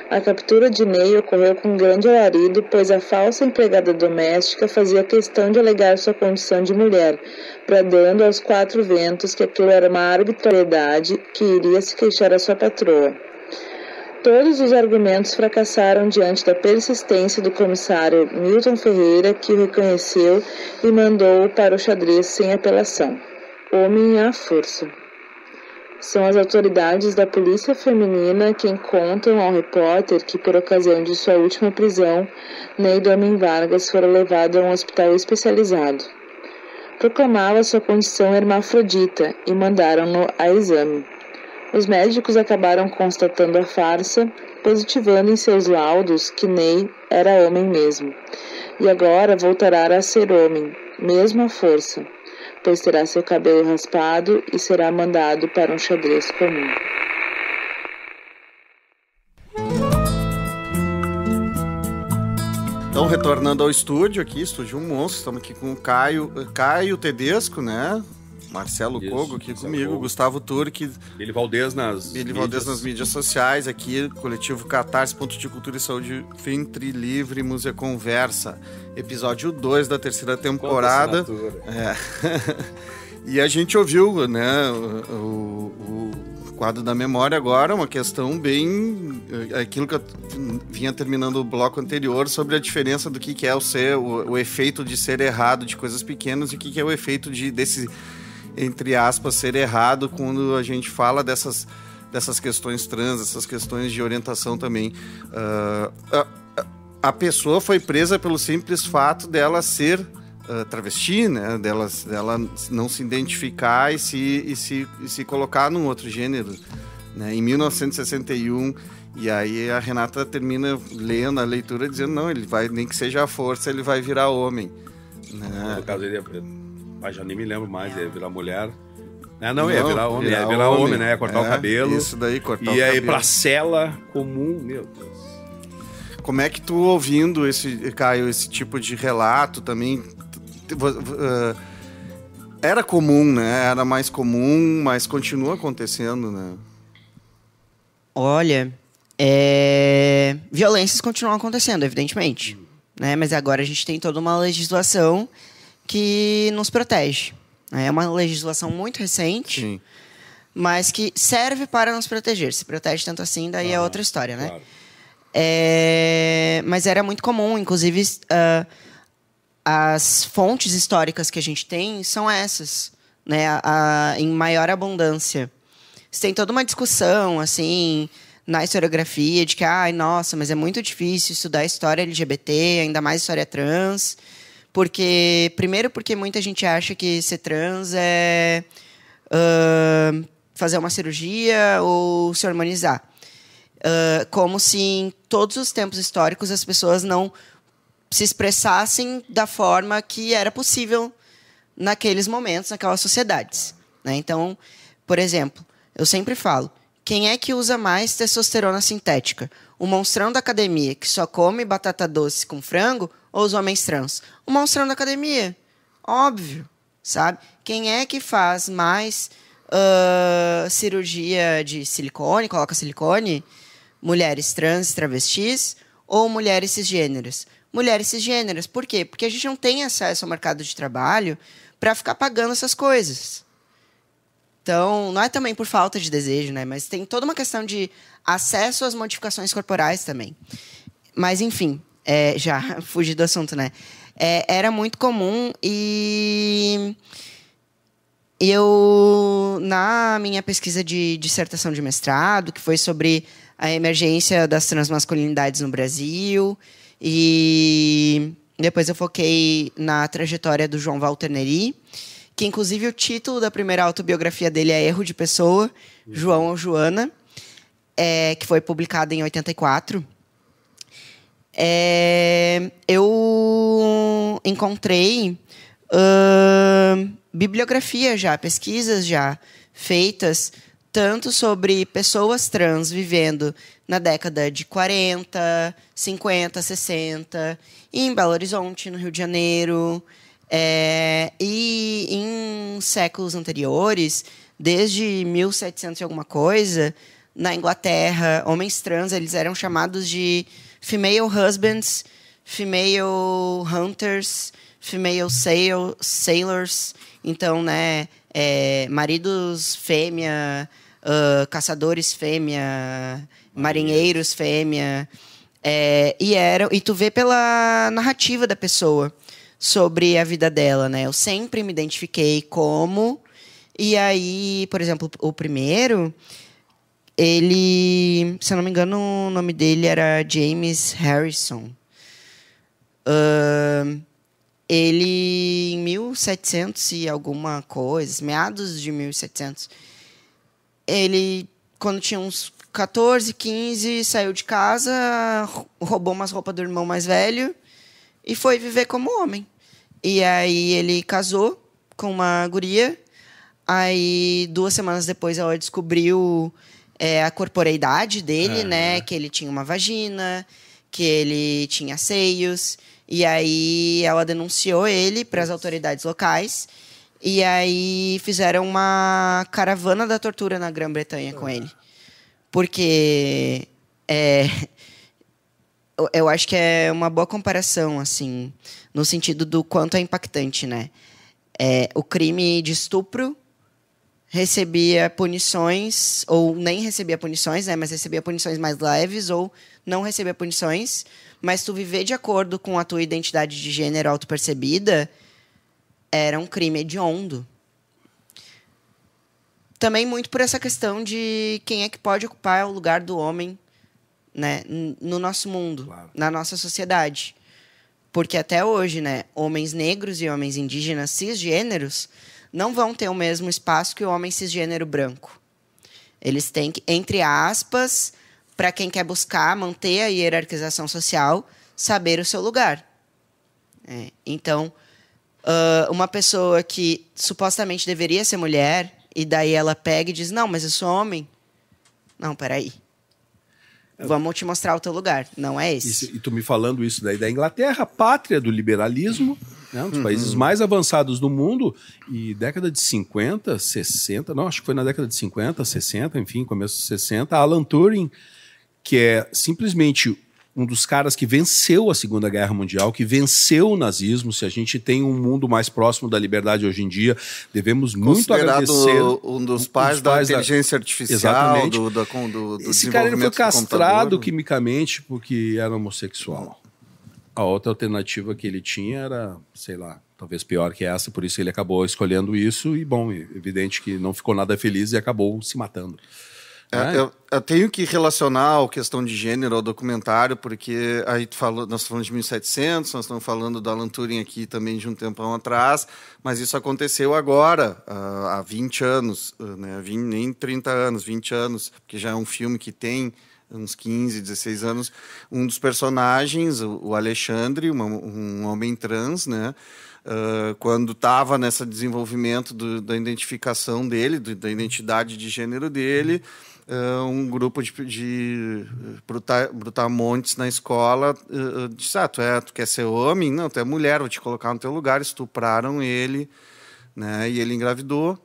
A captura de Ney ocorreu com grande alarido, pois a falsa empregada doméstica fazia questão de alegar sua condição de mulher, bradando aos quatro ventos que aquilo era uma arbitrariedade que iria se queixar à sua patroa. Todos os argumentos fracassaram diante da persistência do comissário Milton Ferreira, que o reconheceu e mandou para o xadrez sem apelação. Homem à força. São as autoridades da polícia feminina quem contam ao repórter que, por ocasião de sua última prisão, Ney Domen Vargas fora levado a um hospital especializado. Proclamava sua condição hermafrodita e mandaram-no a exame. Os médicos acabaram constatando a farsa, positivando em seus laudos que Ney era homem mesmo. E agora voltará a ser homem, mesmo à força, pois terá seu cabelo raspado e será mandado para um xadrez comum. Então, retornando ao estúdio aqui, estúdio um monstro, estamos aqui com o Caio, Caio Tedesco, né? Marcelo isso, Kogo aqui Marcelo comigo, Kogo. Gustavo Turk. Billy Valdez nas. ele mídias. Valdez nas mídias sociais, aqui, coletivo Catarse, Ponto de Cultura e Saúde, Fintri Livre, Música Conversa. Episódio 2 da terceira temporada. É. <laughs> e a gente ouviu, né, o, o, quadro da memória agora, uma questão bem. Eh, aquilo que eu vinha terminando o bloco anterior sobre a diferença do que, que é o ser, o, o efeito de ser errado de coisas pequenas e o que, que é o efeito de desse entre aspas, ser errado quando a gente fala dessas, dessas questões trans, essas questões de orientação também. Uh, a, a, pessoa foi presa pelo simples fato dela ser uh, travesti, né? Dela, dela não se identificar e se, e se, e se colocar num outro gênero. Né? Em 1961. E aí a Renata termina lendo a leitura dizendo, não, ele vai, nem que seja a força, ele vai virar homem. Né? No caso, ele é preto. Ah, já nem me lembro mais, é virar mulher. Ah, né, não, não, é virar homem, é virar é virar homem, homem né? É cortar é, o cabelo. Isso daí, cortar e o cabelo. E aí pra cela comum, meu Deus. Como é que tu ouvindo esse, Caio, esse tipo de relato também? Uh, era comum, né? Era mais comum, mas continua acontecendo, né? Olha, é... violências continuam acontecendo, evidentemente. Né? Mas agora a gente tem toda uma legislação que nos protege. É uma legislação muito recente, Sim. mas que serve para nos proteger. Se protege tanto assim, daí ah, é outra história, né? Claro. É... mas era muito comum, inclusive, uh, as fontes históricas que a gente tem são essas, né? A, a, em maior abundância. tem toda uma discussão, assim, na historiografia de que, ai, nossa, mas é muito difícil estudar história LGBT, ainda mais história trans. Porque, primeiro, porque muita gente acha que ser trans é uh, fazer uma cirurgia ou se harmonizar. Uh, como se em todos os tempos históricos as pessoas não se expressassem da forma que era possível naqueles momentos, naquelas sociedades. Né? Então, por exemplo, eu sempre falo: quem é que usa mais testosterona sintética? O monstrão da academia que só come batata doce com frango ou os homens trans? O monstrão da academia. Óbvio, sabe? Quem é que faz mais uh, cirurgia de silicone, coloca silicone? Mulheres trans, travestis ou mulheres cisgêneras? Mulheres cisgêneras. Por quê? Porque a gente não tem acesso ao mercado de trabalho para ficar pagando essas coisas. Então, não é também por falta de desejo, né? Mas tem toda uma questão de acesso às modificações corporais também. Mas, enfim, é, já, <laughs> fugi do assunto, né? É, era muito comum e eu, na minha pesquisa de dissertação de mestrado, que foi sobre a emergência das transmasculinidades no Brasil, e depois eu foquei na trajetória do João Walter Neri, que inclusive o título da primeira autobiografia dele é Erro de Pessoa, hum. João ou Joana, é, que foi publicada em 84. É, eu encontrei uh, bibliografia já, pesquisas já feitas, tanto sobre pessoas trans vivendo na década de 40, 50, 60, em Belo Horizonte, no Rio de Janeiro, é, e em séculos anteriores, desde 1700 e alguma coisa, na Inglaterra, homens trans eles eram chamados de female husbands, female hunters, female sail, sailors. Então, né, é, maridos fêmea, uh, caçadores fêmea, marinheiros fêmea. É, e, era, e tu vê pela narrativa da pessoa sobre a vida dela, né? Eu sempre me identifiquei como. E aí, por exemplo, o primeiro, ele, se eu não me engano, o nome dele era James Harrison. Uh, ele, em 1700 e alguma coisa, meados de 1700, ele, quando tinha uns 14, 15, saiu de casa, roubou umas roupas do irmão mais velho e foi viver como homem. E aí ele casou com uma guria. Aí, duas semanas depois, ela descobriu é, a corporeidade dele, né? Que ele tinha uma vagina, que ele tinha seios. E aí ela denunciou ele para as autoridades locais. E aí fizeram uma caravana da tortura na Grã-Bretanha com ele. Porque é, eu acho que é uma boa comparação, assim, no sentido do quanto é impactante, né? É, o crime de estupro recebia punições, ou nem recebia punições, né? Mas recebia punições mais leves, ou não recebia punições. Mas tu viver de acordo com a tua identidade de gênero auto-percebida era um crime hediondo. Também muito por essa questão de quem é que pode ocupar o lugar do homem né, no nosso mundo, claro. na nossa sociedade. Porque até hoje, né, homens negros e homens indígenas cisgêneros não vão ter o mesmo espaço que o homem cisgênero branco. Eles têm que, entre aspas, para quem quer buscar manter a hierarquização social, saber o seu lugar. É. Então, uh, uma pessoa que supostamente deveria ser mulher, e daí ela pega e diz: Não, mas eu sou homem. Não, peraí. Vamos te mostrar o teu lugar, não é esse. Isso, e tu me falando isso daí da Inglaterra, pátria do liberalismo, né? um dos uhum. países mais avançados do mundo, e década de 50, 60, não, acho que foi na década de 50, 60, enfim, começo de 60, Alan Turing, que é simplesmente um dos caras que venceu a Segunda Guerra Mundial, que venceu o nazismo. Se a gente tem um mundo mais próximo da liberdade hoje em dia, devemos muito agradecer. um dos pais, um dos pais da inteligência artificial, Exatamente. do, da, do, do Esse cara ele foi castrado quimicamente porque era homossexual a outra alternativa que ele tinha era, sei lá, talvez pior que essa, por isso ele acabou escolhendo isso e, bom, evidente que não ficou nada feliz e acabou se matando. É, é. Eu, eu, tenho que relacionar a questão de gênero ao documentário, porque aí tu falou, nós falamos de 1700, nós estamos falando da Alan Turing aqui também de um tempão atrás, mas isso aconteceu agora, ah, há 20 anos, ah, né? nem 30 anos, 20 anos, porque já é um filme que tem uns 15, 16 anos, um dos personagens, o Alexandre, uma, um homem trans, né? Uh, quando estava nesse desenvolvimento do, da identificação dele, do, da identidade de gênero dele, uh, um grupo de, de brutamontes na escola uh, disse: ah, tu, é, tu quer ser homem? Não, tu é mulher, vou te colocar no teu lugar. Estupraram ele, né? E ele engravidou.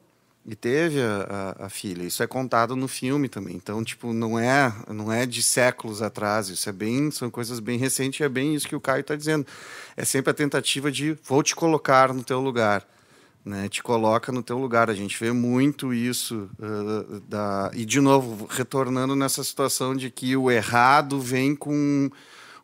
E teve a, a, a, filha. Isso é contado no filme também. Então, tipo, não é, não é de séculos atrás. Isso é bem, são coisas bem recentes. E é bem isso que o Caio está dizendo. É sempre a tentativa de vou te colocar no teu lugar, né? Te coloca no teu lugar. A gente vê muito isso uh, da e de novo retornando nessa situação de que o errado vem com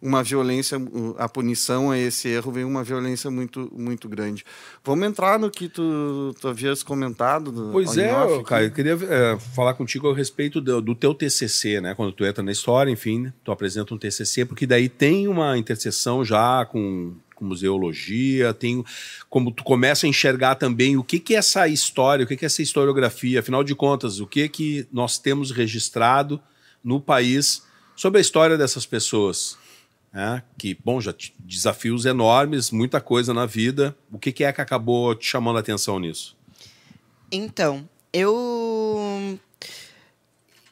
uma violência, a punição a esse erro vem uma violência muito, muito grande. Vamos entrar no que tu, tu havias comentado. Do, pois é, Caio, eu queria é, falar contigo a respeito do, do, teu TCC, né? Quando tu entra na história, enfim, tu apresenta um TCC, porque daí tem uma interseção já com com museologia, tem como tu começa a enxergar também o que que é essa história, o que que é essa historiografia, afinal de contas, o que que nós temos registrado no país sobre a história dessas pessoas né? que, bom, já desafios enormes, muita coisa na vida. O que, que é que acabou te chamando a atenção nisso? Então, eu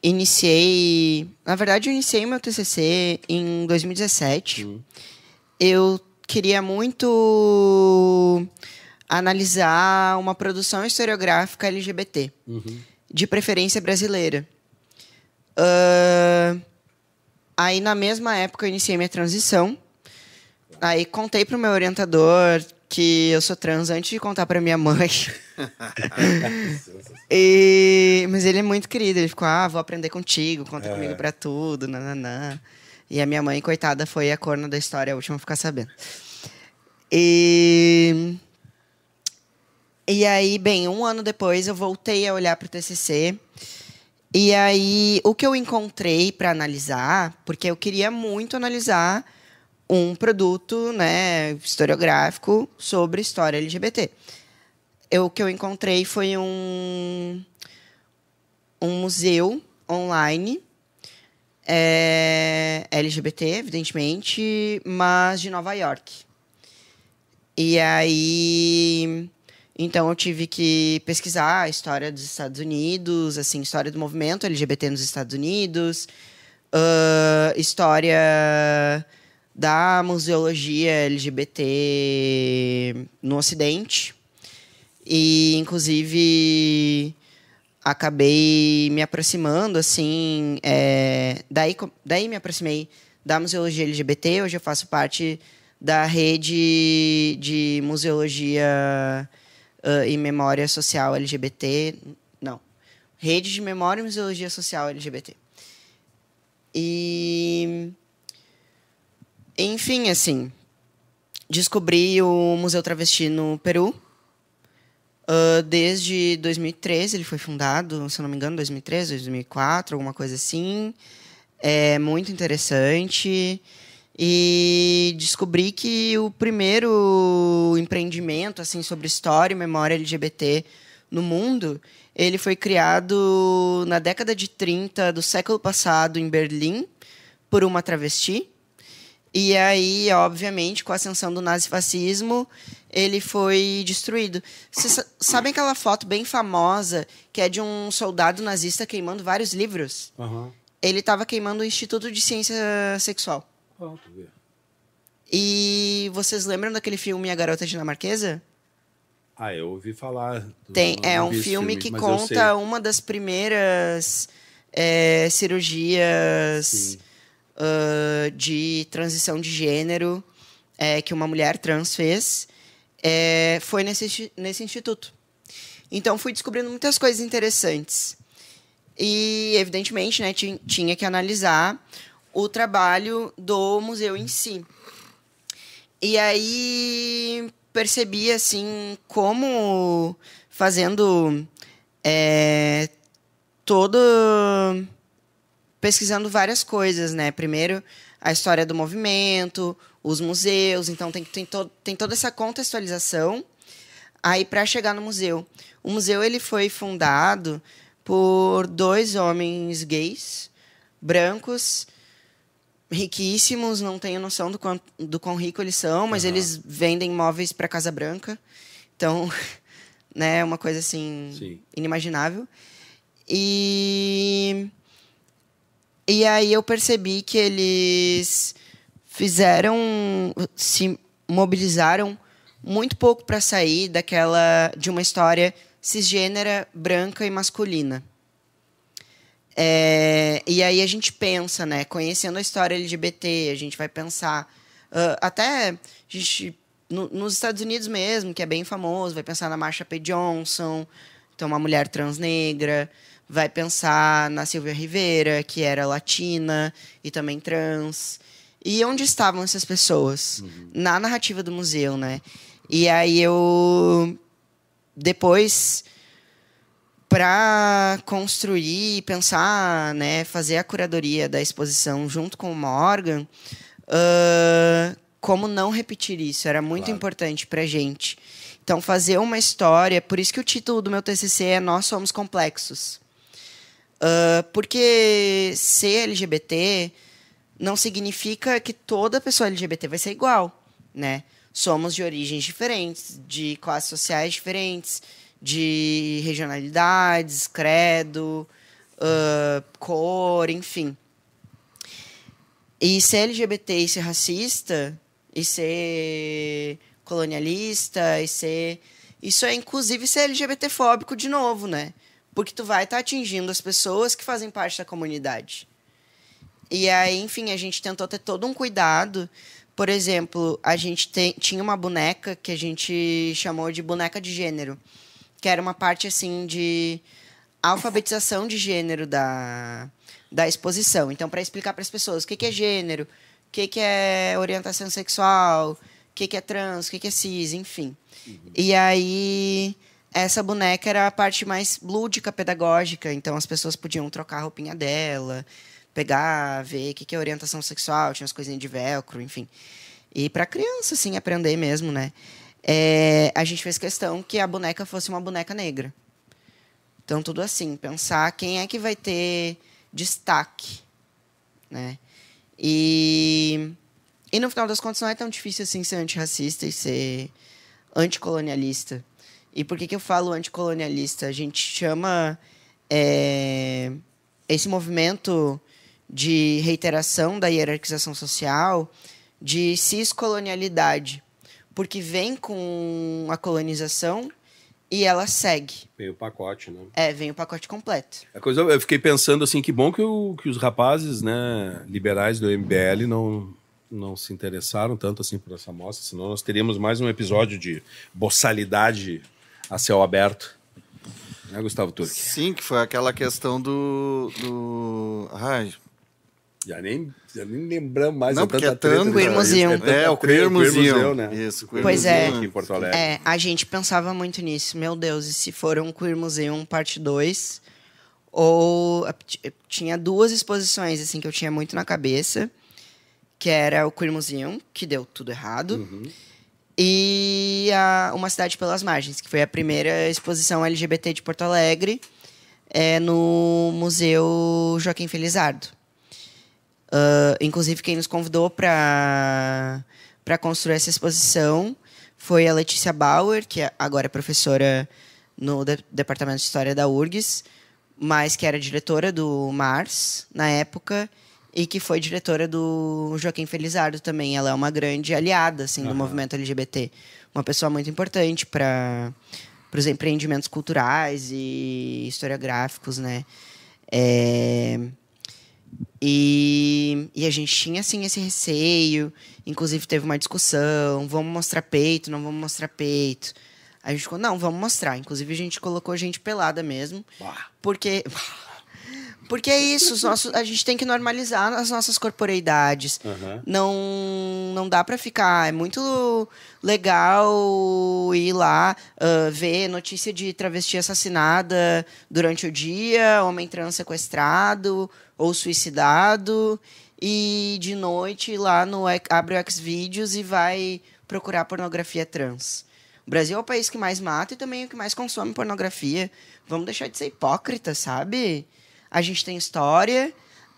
iniciei. Na verdade, eu iniciei meu TCC em 2017. Uhum. Eu queria muito analisar uma produção historiográfica LGBT, uhum. de preferência brasileira. Uh, Aí, na mesma época, eu iniciei minha transição. Aí, contei para o meu orientador que eu sou trans antes de contar para minha mãe. <laughs> e... Mas ele é muito querido. Ele ficou, ah, vou aprender contigo, conta é. comigo para tudo, nananã. E a minha mãe, coitada, foi a corna da história, a última a ficar sabendo. E... E aí, bem, um ano depois eu voltei a olhar para o TCC. E aí, o que eu encontrei para analisar, porque eu queria muito analisar um produto né, historiográfico sobre história LGBT. Eu, o que eu encontrei foi um, um museu online é, LGBT, evidentemente, mas de Nova York. E aí então eu tive que pesquisar a história dos Estados Unidos, assim, história do movimento LGBT nos Estados Unidos, uh, história da museologia LGBT no Ocidente. E inclusive acabei me aproximando, assim, é, daí, daí me aproximei da museologia LGBT. Hoje eu faço parte da rede de museologia LGBT uh, e memória social LGBT. Não. Rede de Memória e Museologia Social LGBT. E. Enfim, assim. Descobri o Museu Travesti no Peru. Uh, desde 2013 ele foi fundado, se não me engano, 2013, 2004, alguma coisa assim. É muito interessante e descobri que o primeiro empreendimento assim sobre história e memória LGBT no mundo, ele foi criado na década de 30 do século passado em Berlim por uma travesti. E aí, obviamente, com a ascensão do nazifascismo, ele foi destruído. Vocês sabem aquela foto bem famosa que é de um soldado nazista queimando vários livros? Uhum. Ele estava queimando o Instituto de Ciência Sexual. Pronto, vê. E vocês lembram daquele filme A Garota Dinamarquesa? Ah, eu ouvi falar. Tem, é um filme, filme que conta uma das primeiras é, cirurgias uh, de transição de gênero é, que uma mulher trans fez. É, foi nesse, nesse instituto. Então, fui descobrindo muitas coisas interessantes. E, evidentemente, né, tinha que analisar o trabalho do museu em si. E aí percebi assim como fazendo é, todo pesquisando várias coisas, né? Primeiro a história do movimento, os museus, então tem, tem, to, tem toda essa contextualização aí para chegar no museu. O museu ele foi fundado por dois homens gays brancos riquíssimos, não tenho noção do quão, do quão rico eles são, mas uhum. eles vendem móveis para a Casa Branca. Então, <laughs> né, é uma coisa assim Sim. inimaginável. E e aí eu percebi que eles fizeram se mobilizaram muito pouco para sair daquela de uma história cisgênera, branca e masculina. É, e aí a gente pensa, né? Conhecendo a história LGBT, a gente vai pensar. Uh, até a gente, no, nos Estados Unidos mesmo, que é bem famoso, vai pensar na Marsha P. Johnson, então uma mulher trans negra. Vai pensar na Silvia Rivera, que era latina e também trans. E onde estavam essas pessoas? Uhum. Na narrativa do museu, né? E aí eu. Depois para construir, pensar, né, fazer a curadoria da exposição junto com o Morgan, uh, como não repetir isso era muito claro. importante para gente. Então fazer uma história, por isso que o título do meu TCC é Nós somos complexos, uh, porque ser LGBT não significa que toda pessoa LGBT vai ser igual, né? Somos de origens diferentes, de classes sociais diferentes de regionalidades, credo, uh, cor, enfim. E ser LGBT e ser racista, e ser colonialista, e ser. Isso é inclusive ser LGBTfóbico de novo, né? Porque tu vai estar tá atingindo as pessoas que fazem parte da comunidade. E aí, enfim, a gente tentou ter todo um cuidado. Por exemplo, a gente tem, tinha uma boneca que a gente chamou de boneca de gênero que era uma parte assim de alfabetização de gênero da, da exposição. Então, para explicar para as pessoas o que, que é gênero, o que, que é orientação sexual, o que, que é trans, o que, que é cis, enfim. Uhum. E aí, essa boneca era a parte mais lúdica, pedagógica. Então, as pessoas podiam trocar a roupinha dela, pegar, ver o que, que é orientação sexual, tinha as coisinhas de velcro, enfim. E para criança, assim, aprender mesmo, né? é, a gente fez questão que a boneca fosse uma boneca negra. Então, tudo assim, pensar quem é que vai ter destaque. Né? E, e no final das contas, não é tão difícil assim ser antirracista e ser anticolonialista. E por que, que eu falo anticolonialista? A gente chama é, esse movimento de reiteração da hierarquização social de ciscolonialidade porque vem com a colonização e ela segue. Vem o pacote, né? É, vem o pacote completo. A é coisa, eu fiquei pensando assim, que bom que, o, que os rapazes, né, liberais do MBL não não se interessaram tanto assim por essa amostra, senão nós teríamos mais um episódio de boçalidade a céu aberto. Né, Gustavo Turque? Sim, que foi aquela questão do. do... Ai, já nem, já nem lembramos mais. Não, é porque é tanto. Queer né? Museum. É, é, o Queer Museum. Né? Queer pois Museum. É, em Porto Alegre. É, a gente pensava muito nisso. Meu Deus, e se for um Queer Museum parte 2? Ou... Tinha duas exposições, assim, que eu tinha muito na cabeça. Que era o Queer Museum, que deu tudo errado. Uhum. E a Uma Cidade Pelas Margens, que foi a primeira exposição LGBT de Porto Alegre. É, no Museu Joaquim Felizardo. Uh, inclusive, quem nos convidou para construir essa exposição foi a Letícia Bauer, que é agora é professora no de Departamento de História da URGS, mas que era diretora do MARS na época e que foi diretora do Joaquim Felizardo também. Ela é uma grande aliada assim, uhum. do movimento LGBT. Uma pessoa muito importante para os empreendimentos culturais e historiográficos, né? É... E, e, a gente tinha, assim, esse receio. Inclusive, teve uma discussão: vamos mostrar peito, não vamos mostrar peito. A gente ficou, não, vamos mostrar. Inclusive, a gente colocou gente pelada mesmo. Porque. <laughs> Porque é isso, nossos, a gente tem que normalizar as nossas corporeidades. Uhum. Não, não dá para ficar. É muito legal ir lá uh, ver notícia de travesti assassinada durante o dia, homem trans sequestrado ou suicidado. E de noite lá no abre o Xvideos e vai procurar pornografia trans. O Brasil é o país que mais mata e também é o que mais consome pornografia. Vamos deixar de ser hipócrita, sabe? a gente tem história,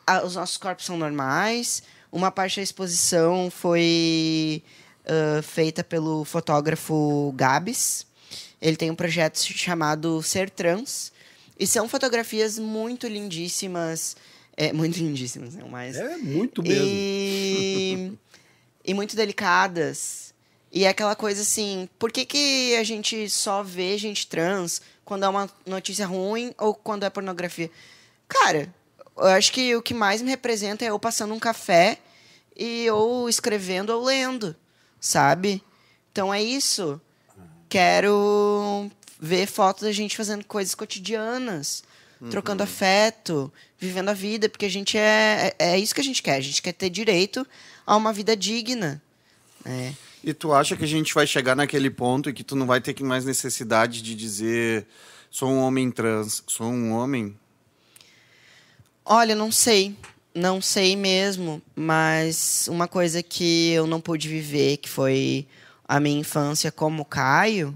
a, os nossos corpos são normais. Uma parte da exposição foi uh, feita pelo fotógrafo Gabs. Ele tem um projeto chamado Ser Trans. E são fotografias muito lindíssimas. É, muito lindíssimas, não mais. É, muito mesmo. E, e muito delicadas. E é aquela coisa assim, por que, que a gente só vê gente trans quando é uma notícia ruim ou quando é pornografia? Cara, eu acho que o que mais me representa é eu passando um café e ou escrevendo ou lendo, sabe? Então é isso. Quero ver fotos da gente fazendo coisas cotidianas, uhum. trocando afeto, vivendo a vida, porque a gente é, é, é isso que a gente quer. A gente quer ter direito a uma vida digna. Né? E tu acha que a gente vai chegar naquele ponto e que tu não vai ter mais necessidade de dizer sou um homem trans, sou um homem Olha, não sei. Não sei mesmo, mas uma coisa que eu não pude viver, que foi a minha infância como Caio,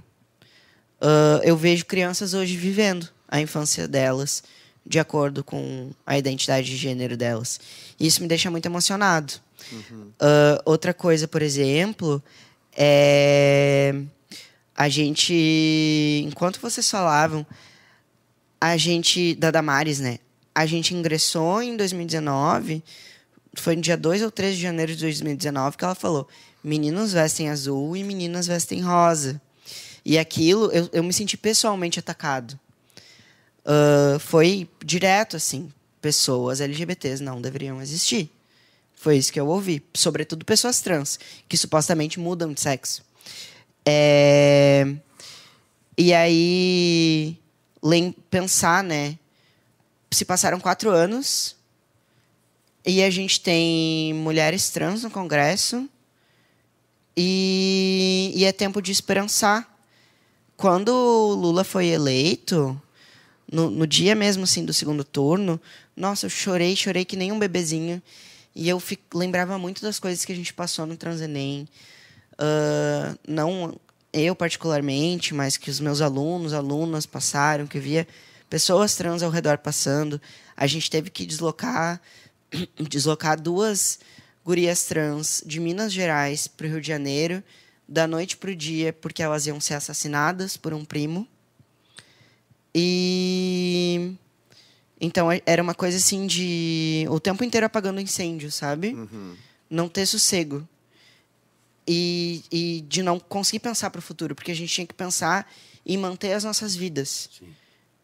uh, eu vejo crianças hoje vivendo a infância delas de acordo com a identidade de gênero delas. Isso me deixa muito emocionado. Uhum. Uh, outra coisa, por exemplo, é a gente, enquanto vocês falavam, a gente da Damares, né? a gente ingressou em 2019, foi no dia 2 ou 3 de janeiro de 2019 que ela falou: meninos vestem azul e meninas vestem rosa. E aquilo, eu, eu me senti pessoalmente atacado. Uh, foi direto assim: pessoas LGBTs não deveriam existir. Foi isso que eu ouvi. Sobretudo pessoas trans, que supostamente mudam de sexo. É... E aí, pensar, né? se passaram quatro anos e a gente tem mulheres trans no Congresso e, e é tempo de esperançar. Quando o Lula foi eleito, no, no, dia mesmo assim do segundo turno, nossa, eu chorei, chorei que nem um bebezinho. E eu fico, lembrava muito das coisas que a gente passou no Transenem. Uh, não eu particularmente, mas que os meus alunos, alunas passaram, que eu via pessoas trans ao redor passando. A gente teve que deslocar, <clears throat> deslocar duas gurias trans de Minas Gerais para o Rio de Janeiro, da noite para o dia, porque elas iam ser assassinadas por um primo. E. Então é, era uma coisa assim de. O tempo inteiro apagando incêndio, sabe? Uhum. Não ter sossego. E, e de não conseguir pensar para o futuro, porque a gente tinha que pensar em manter as nossas vidas. Sim.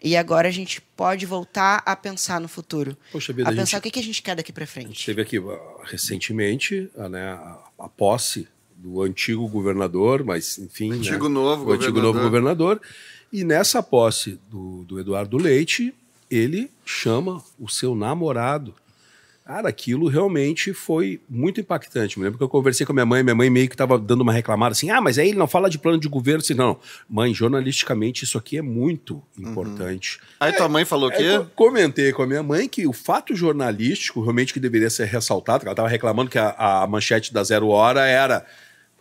E agora a gente pode voltar a pensar no futuro. Poxa, vida, a, pensar gente, o que, que a gente quer daqui para frente. A gente teve aqui recentemente a, né, a, a posse do antigo governador, mas enfim. Né, antigo né, novo o governador. antigo novo governador. E nessa posse do, do Eduardo Leite, ele chama o seu namorado Cara, aquilo realmente foi muito impactante. Me lembro que eu conversei com a minha mãe, minha mãe meio que estava dando uma reclamada assim: ah, mas aí ele não fala de plano de governo. Assim, não, mãe, jornalisticamente isso aqui é muito importante. Uhum. Aí é, tua mãe falou o quê? Eu comentei com a minha mãe que o fato jornalístico realmente que deveria ser ressaltado, ela estava reclamando que a, a manchete da Zero Hora era.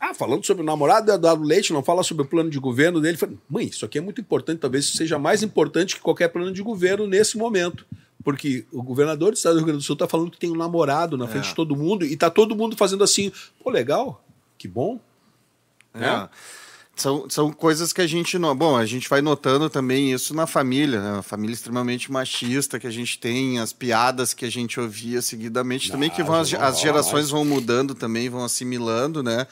Ah, falando sobre o namorado do Eduardo Leite, não fala sobre o plano de governo dele. Mãe, isso aqui é muito importante, talvez seja mais importante que qualquer plano de governo nesse momento. Porque o governador do estado do Rio Grande do Sul está falando que tem um namorado na frente é. de todo mundo e está todo mundo fazendo assim, pô, legal, que bom. É. é. São, são coisas que a gente não. Bom, a gente vai notando também isso na família, né? A família extremamente machista que a gente tem, as piadas que a gente ouvia seguidamente não, também, que vão, as, as gerações vão mudando também, vão assimilando, né?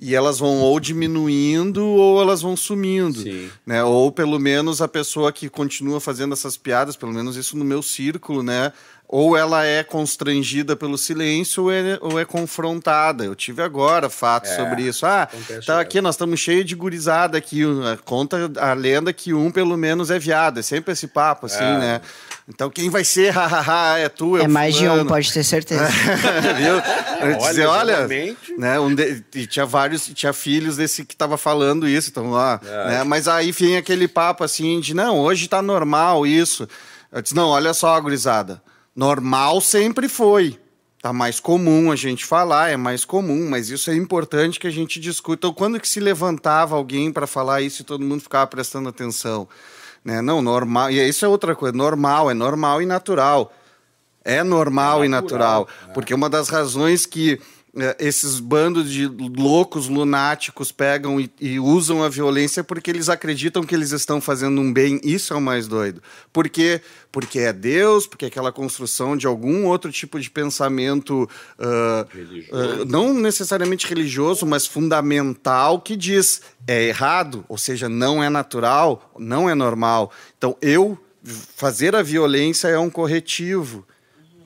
e elas vão ou diminuindo ou elas vão sumindo, Sim. né? Ou pelo menos a pessoa que continua fazendo essas piadas, pelo menos isso no meu círculo, né? Ou ela é constrangida pelo silêncio ou é, ou é confrontada. Eu tive agora fato é, sobre isso. Ah, tá aqui, nós estamos cheios de gurizada aqui. Conta a lenda que um, pelo menos, é viado. É sempre esse papo, assim, é. né? Então quem vai ser, <laughs> é tu, é É mais fulano. de um, pode ter certeza. <laughs> Viu? Olha, Dizer, olha, né, um de- e tinha vários, tinha filhos desse que tava falando isso, então lá, É. né? Mas aí vem aquele papo assim de, não, hoje tá normal isso. Eu disse, não, olha só, gurizada, normal sempre foi. Tá mais comum a gente falar, é mais comum, mas isso é importante que a gente discuta. Então, quando que se levantava alguém para falar isso e todo mundo ficava prestando atenção? Né? Não, normal. E é, isso é outra coisa. Normal, é normal e natural. É normal é natural, e natural. Né? Porque uma das razões que né, esses bandos de loucos, lunáticos, pegam e, e, usam a violência porque eles acreditam que eles estão fazendo um bem. Isso é o mais doido. Por quê? Porque é Deus, porque é aquela construção de algum outro tipo de pensamento, uh, uh, não necessariamente religioso, mas fundamental, que diz é errado, ou seja, não é natural, não é normal. Então, eu fazer a violência é um corretivo,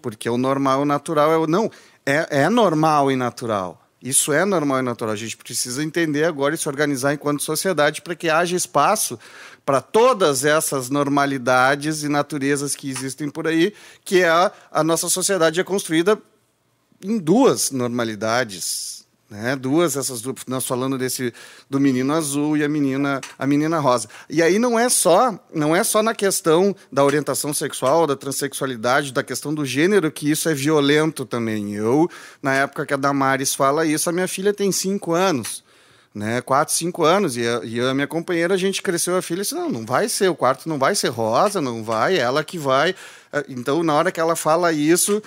porque o normal, o natural é o não é, é normal e natural. Isso é normal e natural. A gente precisa entender agora e se organizar enquanto sociedade para que haja espaço para todas essas normalidades e naturezas que existem por aí, que é a, a nossa sociedade é construída em duas normalidades né? Duas, essas duas, nós falando desse do menino azul e a menina, a menina rosa. E aí não é só, não é só na questão da orientação sexual, da transexualidade, da questão do gênero que isso é violento também. Eu, na época que a Damares fala isso, a minha filha tem cinco anos. Né, quatro, cinco anos, e a, e a minha companheira, a gente cresceu a filha e disse, não, não vai ser, o quarto não vai ser rosa, não vai, ela que vai. Ah, então, na hora que ela fala isso,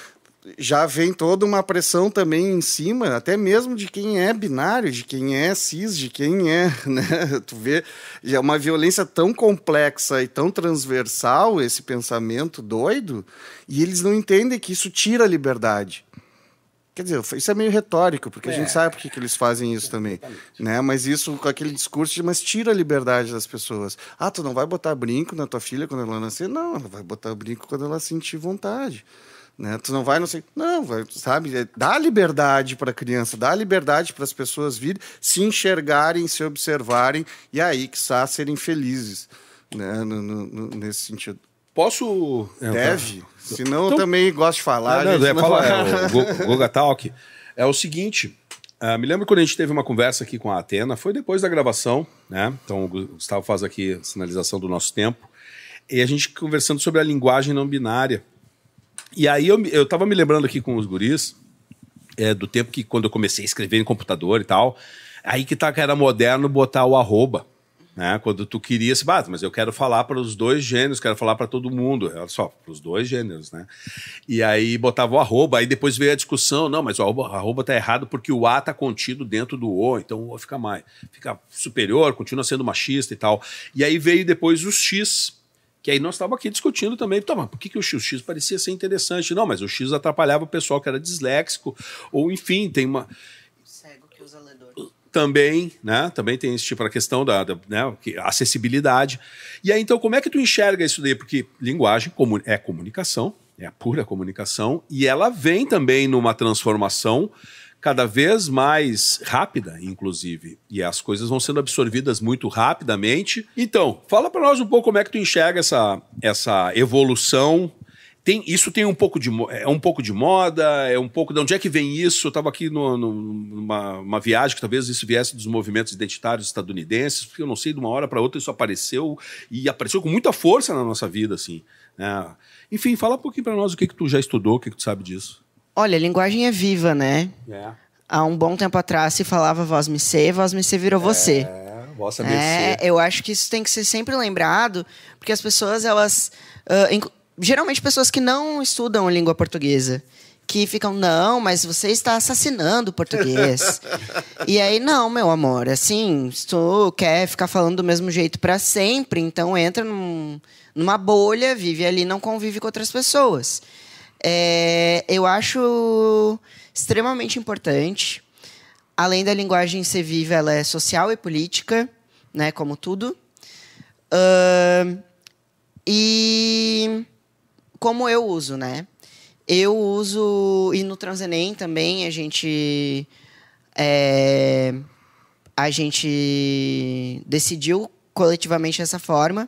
já vem toda uma pressão também em cima, até mesmo de quem é binário, de quem é cis, de quem é, <laughs> né? Tu vê, é uma violência tão complexa e tão transversal esse pensamento doido, e eles não entendem que isso tira a liberdade. Quer dizer, isso é meio retórico, porque é. a gente é. sabe por que eles fazem isso também. Né? Mas isso com aquele discurso de mas tira a liberdade das pessoas. Ah, tu não vai botar brinco na tua filha quando ela nascer? Não, ela vai botar brinco quando ela sentir vontade. Né? Tu não vai, não sei. Não, vai, sabe? É, dá liberdade para a criança, dá liberdade para as pessoas virem, se enxergarem, se observarem e aí, que quiçá, serem felizes né? No, no, no, nesse sentido. Posso. É, Deve. Se não, então... também gosto de falar. Não, não, não... é, o Talk. É o seguinte. Uh, me lembro quando a gente teve uma conversa aqui com a Atena, foi depois da gravação, né? Então o Gustavo faz aqui a sinalização do nosso tempo. E a gente conversando sobre a linguagem não binária. E aí eu, eu tava me lembrando aqui com os guris é, do tempo que quando eu comecei a escrever em computador e tal, aí que tá que era moderno botar o arroba. Né? Quando tu queria se assim, bater, mas eu quero falar para os dois gêneros, quero falar para todo mundo, olha só, para os dois gêneros, né? E aí botava o arroba, aí depois veio a discussão, não, mas o arroba, arroba tá errado porque o A tá contido dentro do O, então o O fica mais, fica superior, continua sendo machista e tal. E aí veio depois os X, que aí nós estávamos aqui discutindo também, então, mas por que, que o X parecia ser interessante? Não, mas o X atrapalhava o pessoal que era disléxico, ou enfim, tem uma. Cego que usa Também, né? Também tem esse tipo de questão da, da né, acessibilidade. E aí, então, como é que tu enxerga isso daí? Porque linguagem é comunicação, é a pura comunicação, e ela vem também numa transformação cada vez mais rápida, inclusive, e as coisas vão sendo absorvidas muito rapidamente. Então, fala para nós um pouco como é que tu enxerga essa, essa evolução tem, isso tem um pouco de é um pouco de moda, é um pouco de onde é que vem isso? Eu estava aqui no, no, numa viagem que talvez isso viesse dos movimentos identitários estadunidenses, porque eu não sei de uma hora para outra isso apareceu e apareceu com muita força na nossa vida, assim. Né? Enfim, fala um pouquinho para nós o que que tu já estudou, o que que tu sabe disso? Olha, a linguagem é viva, né? É. Há um bom tempo atrás se falava voz me ser, voz me ser virou é, você. Vossa é, eu acho que isso tem que ser sempre lembrado, porque as pessoas, elas. Uh, geralmente pessoas que não estudam língua portuguesa que ficam, não, mas você está assassinando o português. <laughs> e aí, não, meu amor, assim, se tu quer ficar falando do mesmo jeito para sempre, então entra num, numa bolha, vive ali, não convive com outras pessoas. É, eu acho extremamente importante. Além da linguagem ser viva, ela é social e política, né, como tudo. Uh, e como eu uso, né? Eu uso, e no Transenem também a gente, é, a gente decidiu coletivamente dessa forma,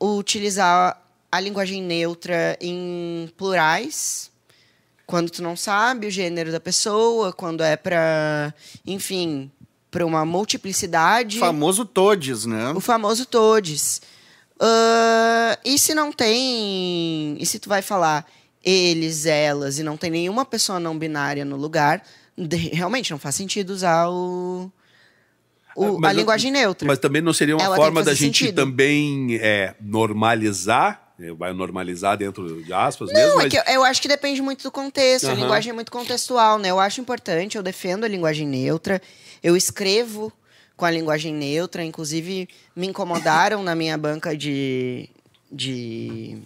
utilizar a linguagem neutra em plurais, quando tu não sabe o gênero da pessoa, quando é para, enfim, para uma multiplicidade. O famoso todes, né? O famoso todes. Uh, e se não tem, e se tu vai falar eles, elas e não tem nenhuma pessoa não binária no lugar, realmente não faz sentido usar o, o, ah, a linguagem neutra. Mas também não seria uma Ela forma da gente também é, normalizar é, vai normalizar dentro de aspas Não, mesmo? É mas... eu, eu, acho que depende muito do contexto. Uhum. A linguagem é muito contextual, né? Eu acho importante, eu defendo a linguagem neutra. Eu escrevo com a linguagem neutra. Inclusive, me incomodaram na minha banca de... de...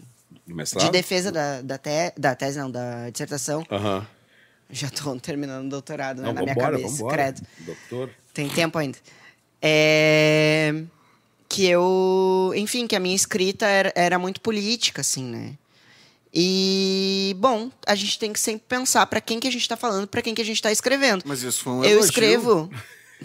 De defesa da, da, te, da tese, não, da dissertação. Uhum. Já estou <laughs> terminando o doutorado, né? Não, na minha cabeça, vambora. credo. Doutor. Tem tempo ainda. É que eu, enfim, que a minha escrita era, era muito política, assim, né? E, bom, a gente tem que sempre pensar para quem que a gente está falando, para quem que a gente está escrevendo. Mas isso foi um Eu elogio. escrevo. <laughs>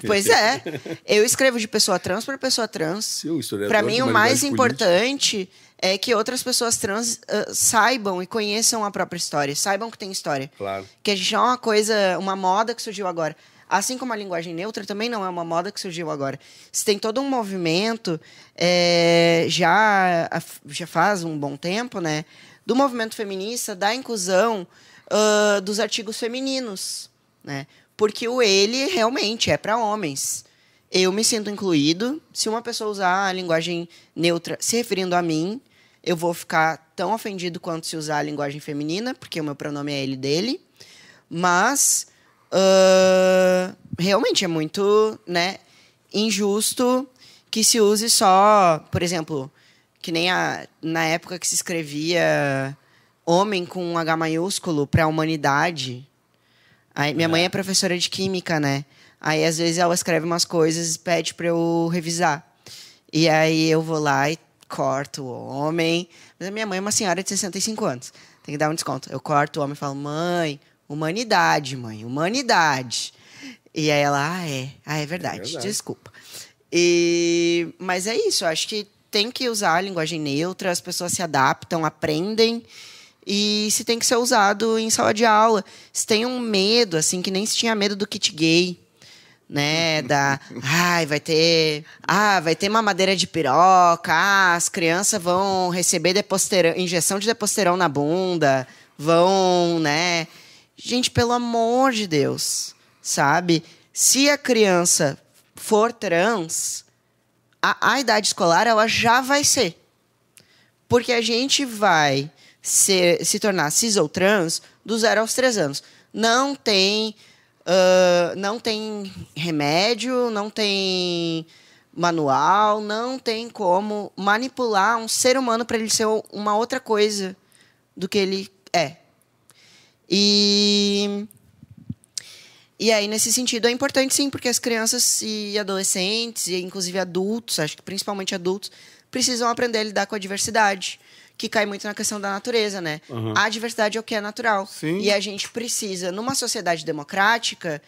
Pois é. Eu escrevo de pessoa trans para pessoa trans. Para mim, o mais importante é que outras pessoas trans uh, saibam e conheçam a própria história, saibam que tem história. Claro. Que a gente não é uma coisa, uma moda que surgiu agora. Assim como a linguagem neutra também não é uma moda que surgiu agora. Se tem todo um movimento, é, já, já faz um bom tempo, né? Do movimento feminista, da inclusão uh, dos artigos femininos, né? Porque o ele realmente é para homens. Eu me sinto incluído. Se uma pessoa usar a linguagem neutra se referindo a mim, eu vou ficar tão ofendido quanto se usar a linguagem feminina, porque o meu pronome é ele dele. Mas uh, realmente é muito né, injusto que se use só, por exemplo, que nem a, na época que se escrevia homem com um H maiúsculo para a humanidade. Aí, minha é. mãe é professora de química, né? Aí às vezes ela escreve umas coisas e pede para eu revisar. E aí eu vou lá e corto o homem. Mas a minha mãe é uma senhora de 65 anos. Tem que dar um desconto. Eu corto o homem e falo, mãe, Humanidade, mãe, humanidade. E aí ela, ah, é, ah, é verdade, é verdade. desculpa. E, mas é isso, acho que tem que usar a linguagem neutra, as pessoas se adaptam, aprendem. E se tem que ser usado em sala de aula. Se tem um medo, assim, que nem se tinha medo do kit gay, né? <laughs> Da. Ai, vai ter. Ah, vai ter uma madeira de piroca. Ah, as crianças vão receber injeção de deposterão na bunda. Vão, né? Gente, pelo amor de Deus, sabe? Se a criança for trans, a, a idade escolar ela já vai ser. Porque a gente vai ser, se tornar cis ou trans do zero aos três anos. Não tem, uh, não tem remédio, não tem manual, não tem como manipular um ser humano para ele ser uma outra coisa do que ele é. E e aí, nesse sentido, é importante sim, porque as crianças e adolescentes, e inclusive adultos, acho que principalmente adultos, precisam aprender a lidar com a diversidade, que cai muito na questão da natureza, né? Uhum. A diversidade é o que é natural. Sim. E a gente precisa, numa sociedade democrática,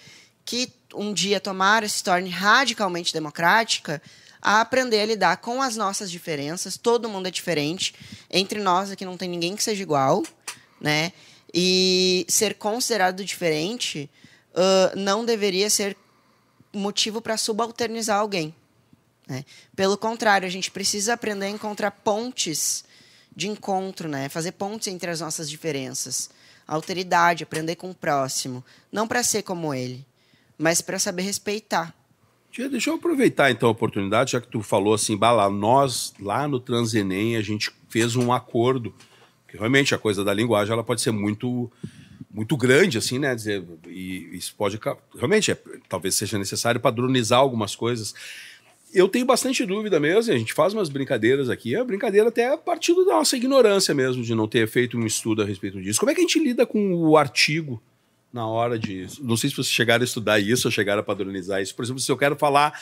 que um dia tomara se torne radicalmente democrática, a aprender a lidar com as nossas diferenças. Todo mundo é diferente. Entre nós aqui não tem ninguém que seja igual, né? E ser considerado diferente uh, não deveria ser motivo para subalternizar alguém. Né? Pelo contrário, a gente precisa aprender a encontrar pontes de encontro, né? fazer pontes entre as nossas diferenças. Alteridade, aprender com o próximo. Não para ser como ele, mas para saber respeitar. Tia, deixa eu aproveitar então a oportunidade, já que tu falou assim, lá, nós lá no Transenem a gente fez um acordo porque realmente a coisa da linguagem ela pode ser muito muito grande, assim, né? Dizer, e isso pode. Realmente, é, talvez seja necessário padronizar algumas coisas. Eu tenho bastante dúvida mesmo, a gente faz umas brincadeiras aqui, a brincadeira até a partir da nossa ignorância mesmo, de não ter feito um estudo a respeito disso. Como é que a gente lida com o artigo na hora de. Não sei se vocês chegaram a estudar isso ou chegaram a padronizar isso. Por exemplo, se eu quero falar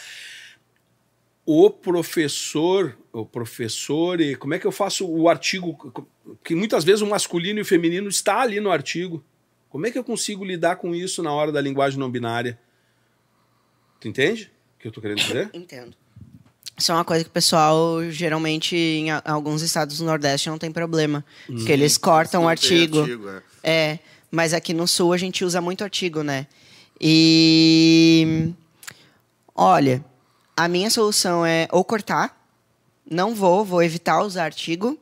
o professor, o professor e como é que eu faço o artigo que muitas vezes o masculino e o feminino está ali no artigo. Como é que eu consigo lidar com isso na hora da linguagem não binária? Tu entende o que eu tô querendo dizer? <coughs> Entendo. Isso é uma coisa que o pessoal, geralmente, em alguns estados do Nordeste não tem problema. Hum. Porque eles cortam o artigo. artigo é. é. mas aqui no Sul a gente usa muito artigo, né? E. Olha, a minha solução é ou cortar, não vou, vou evitar usar artigo,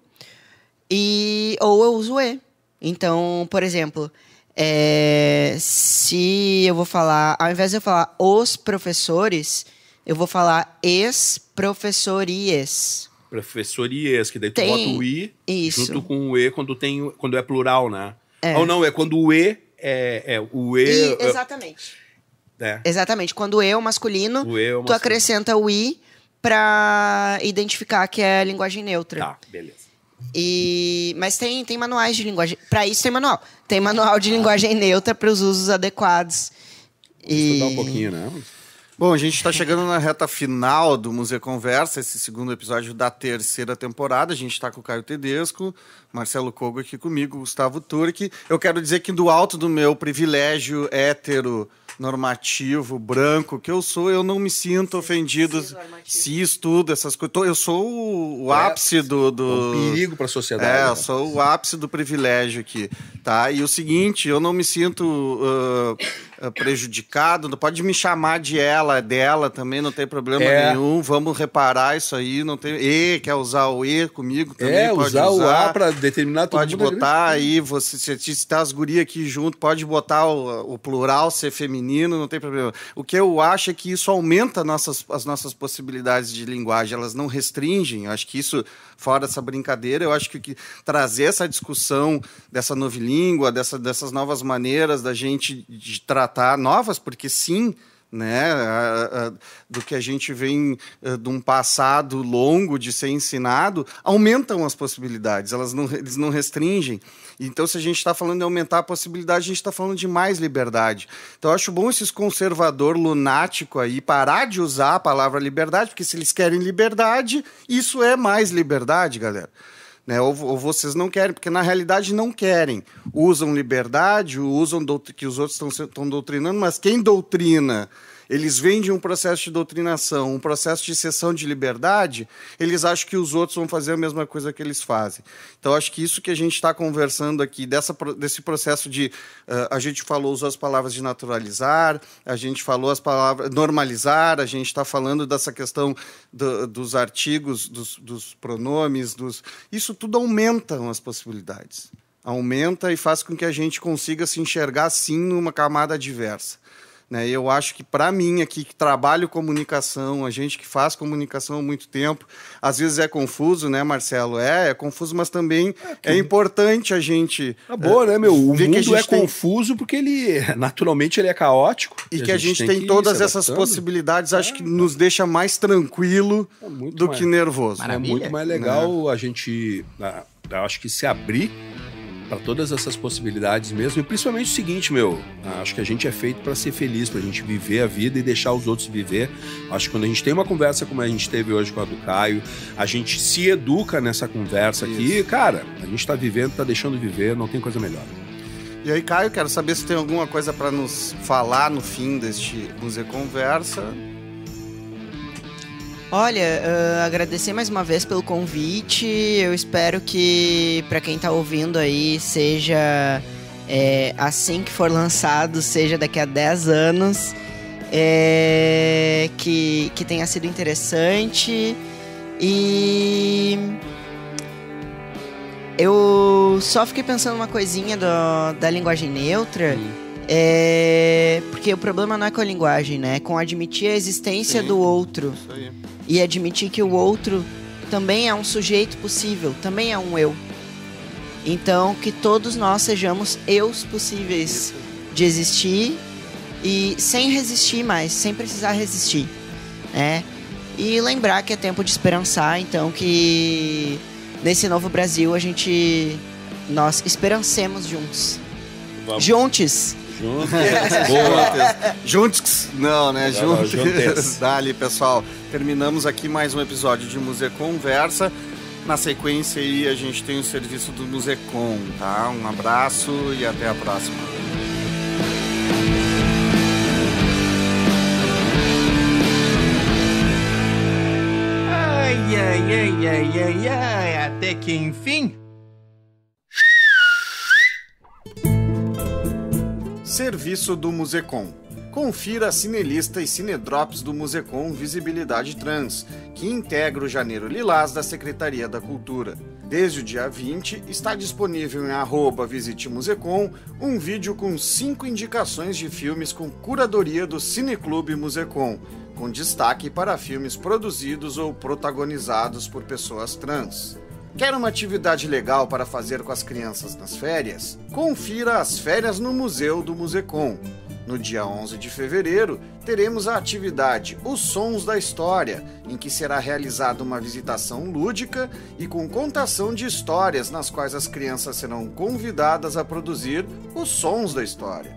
e ou eu uso e. Então, por exemplo, é, se eu vou falar, ao invés de eu falar os professores, eu vou falar ex professorias. Professorias, que daí tu tem, bota o i isso. junto com o e quando, tem, quando é plural, né? É. Ou não, é quando o e é, é o e, é exatamente. É. Exatamente. Quando eu masculino, o tu masculino. acrescenta o i para identificar que é linguagem neutra. Tá, beleza. E, mas tem, tem manuais de linguagem. Para isso tem manual. Tem manual de linguagem neutra para os usos adequados. e... Estudar um pouquinho, né? Bom, a gente está chegando na reta final do Museu Conversa, esse segundo episódio da terceira temporada. A gente está com o Caio Tedesco, Marcelo Kogo aqui comigo, Gustavo Turque. Eu quero dizer que do alto do meu privilégio hétero normativo, branco que eu sou, eu não me sinto é ofendido se estudo essas coisas. Eu sou o, o ápice do, do... É um perigo para a sociedade. É, né? eu sou o ápice do privilégio aqui, tá? E o seguinte, eu não me sinto uh, prejudicado, pode me chamar de ela, dela também, não tem problema é. nenhum. Vamos reparar isso aí, não tem... E, quer usar o E comigo é, também, é, pode usar. usar o A para determinar tudo. Pode botar aí, você, se, se as gurias aqui junto, pode botar o, o plural, ser feminino feminino, não tem problema. O que eu acho é que isso aumenta nossas, as nossas possibilidades de linguagem, elas não restringem. Eu acho que isso, fora essa brincadeira, eu acho que, que trazer essa discussão dessa novilíngua, dessa, dessas novas maneiras da gente de tratar, novas, porque sim, né, do que a gente vem eh, de um passado longo de ser ensinado, aumentam as possibilidades, elas não, eles não restringem. Então, se a gente está falando de aumentar a possibilidade, a gente está falando de mais liberdade. Então, eu acho bom esses conservador lunático aí parar de usar a palavra liberdade, porque se eles querem liberdade, isso é mais liberdade, galera né? Ou, ou, vocês não querem, porque na realidade não querem. Usam liberdade, usam que os outros estão doutrinando, mas quem doutrina eles vêm de um processo de doutrinação, um processo de cessão de liberdade, eles acham que os outros vão fazer a mesma coisa que eles fazem. Então, acho que isso que a gente está conversando aqui, dessa, desse processo de. Uh, a gente falou, usou as palavras de naturalizar, a gente falou as palavras. normalizar, a gente está falando dessa questão do, dos artigos, dos, dos pronomes, dos. Isso tudo aumentam as possibilidades aumenta e faz com que a gente consiga se enxergar sim numa camada diversa. Né? Eu acho que, para mim, aqui que trabalho comunicação, a gente que faz comunicação há muito tempo, às vezes é confuso, né, Marcelo? É, é confuso, mas também é, é importante a gente. Tá é, boa, né, meu? Eh, o mundo é tem... confuso porque ele, <laughs> naturalmente, ele é caótico. E, e que a gente, tem, tem todas essas possibilidades, acho é, que né? nos deixa mais tranquilo é do mais... que nervoso. Maravilha. É muito mais legal né? a gente, ah, acho que se abrir para todas essas possibilidades mesmo. E principalmente o seguinte, meu, acho que a gente é feito para ser feliz, para a gente viver a vida e deixar os outros viver. Acho que quando a gente tem uma conversa como a gente teve hoje com a do Caio, a gente se educa nessa conversa aqui. cara, a gente está vivendo, está deixando viver, não tem coisa melhor. E aí, Caio, quero saber se tem alguma coisa para nos falar no fim deste Museu Conversa Olha, uh, agradecer mais uma vez pelo convite. Eu espero que para quem está ouvindo aí seja é, assim que for lançado, seja daqui a 10 anos, é, que, que tenha sido interessante. E eu só fiquei pensando uma coisinha do, da linguagem neutra. Sim. É... Porque o problema não é com a linguagem, né? É com admitir a existência Sim, do outro. Isso aí e admitir que o outro também é um sujeito possível, também é um eu. Então, que todos nós sejamos eus possíveis de existir e sem resistir mais, sem precisar resistir, né? E lembrar que é tempo de esperançar, então que nesse novo Brasil a gente nós esperancemos juntos. Vamos. Juntos. Juntos. <laughs> Boa. Juntos? Não, né? juntos. <laughs> Dali, pessoal. Terminamos aqui mais um episódio de Museu Conversa. Na sequência aí a gente tem o serviço do Musecom, tá? Um abraço e até a próxima. ai, ai, ai, ai, ai, até que enfim. Serviço do Musecom. Confira a Cinelista e Cinedrops do Musecom Visibilidade Trans, que integra o Janeiro Lilás da Secretaria da Cultura. Desde o dia 20, está disponível em arroba Visite Musecom um vídeo com cinco indicações de filmes com curadoria do Cineclube Musecom, com destaque para filmes produzidos ou protagonizados por pessoas trans. Quer uma atividade legal para fazer com as crianças nas férias? Confira as férias no Museu do Musecom. No dia 11 de fevereiro, teremos a atividade Os Sons da História, em que será realizada uma visitação lúdica e com contação de histórias nas quais as crianças serão convidadas a produzir os sons da história.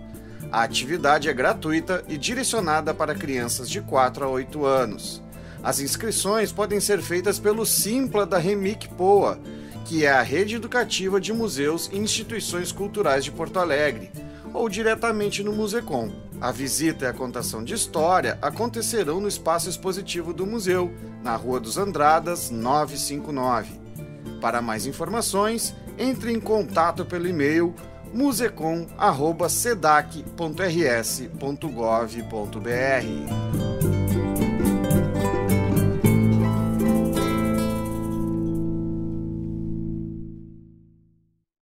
A atividade é gratuita e direcionada para crianças de 4 a 8 anos. As inscrições podem ser feitas pelo Simpla da Remic Poa, que é a rede educativa de museus e instituições culturais de Porto Alegre, ou diretamente no Musecom. A visita e a contação de história acontecerão no espaço expositivo do museu, na Rua dos Andradas, 959. Para mais informações, entre em contato pelo e-mail musecom.sedac.rs.gov.br.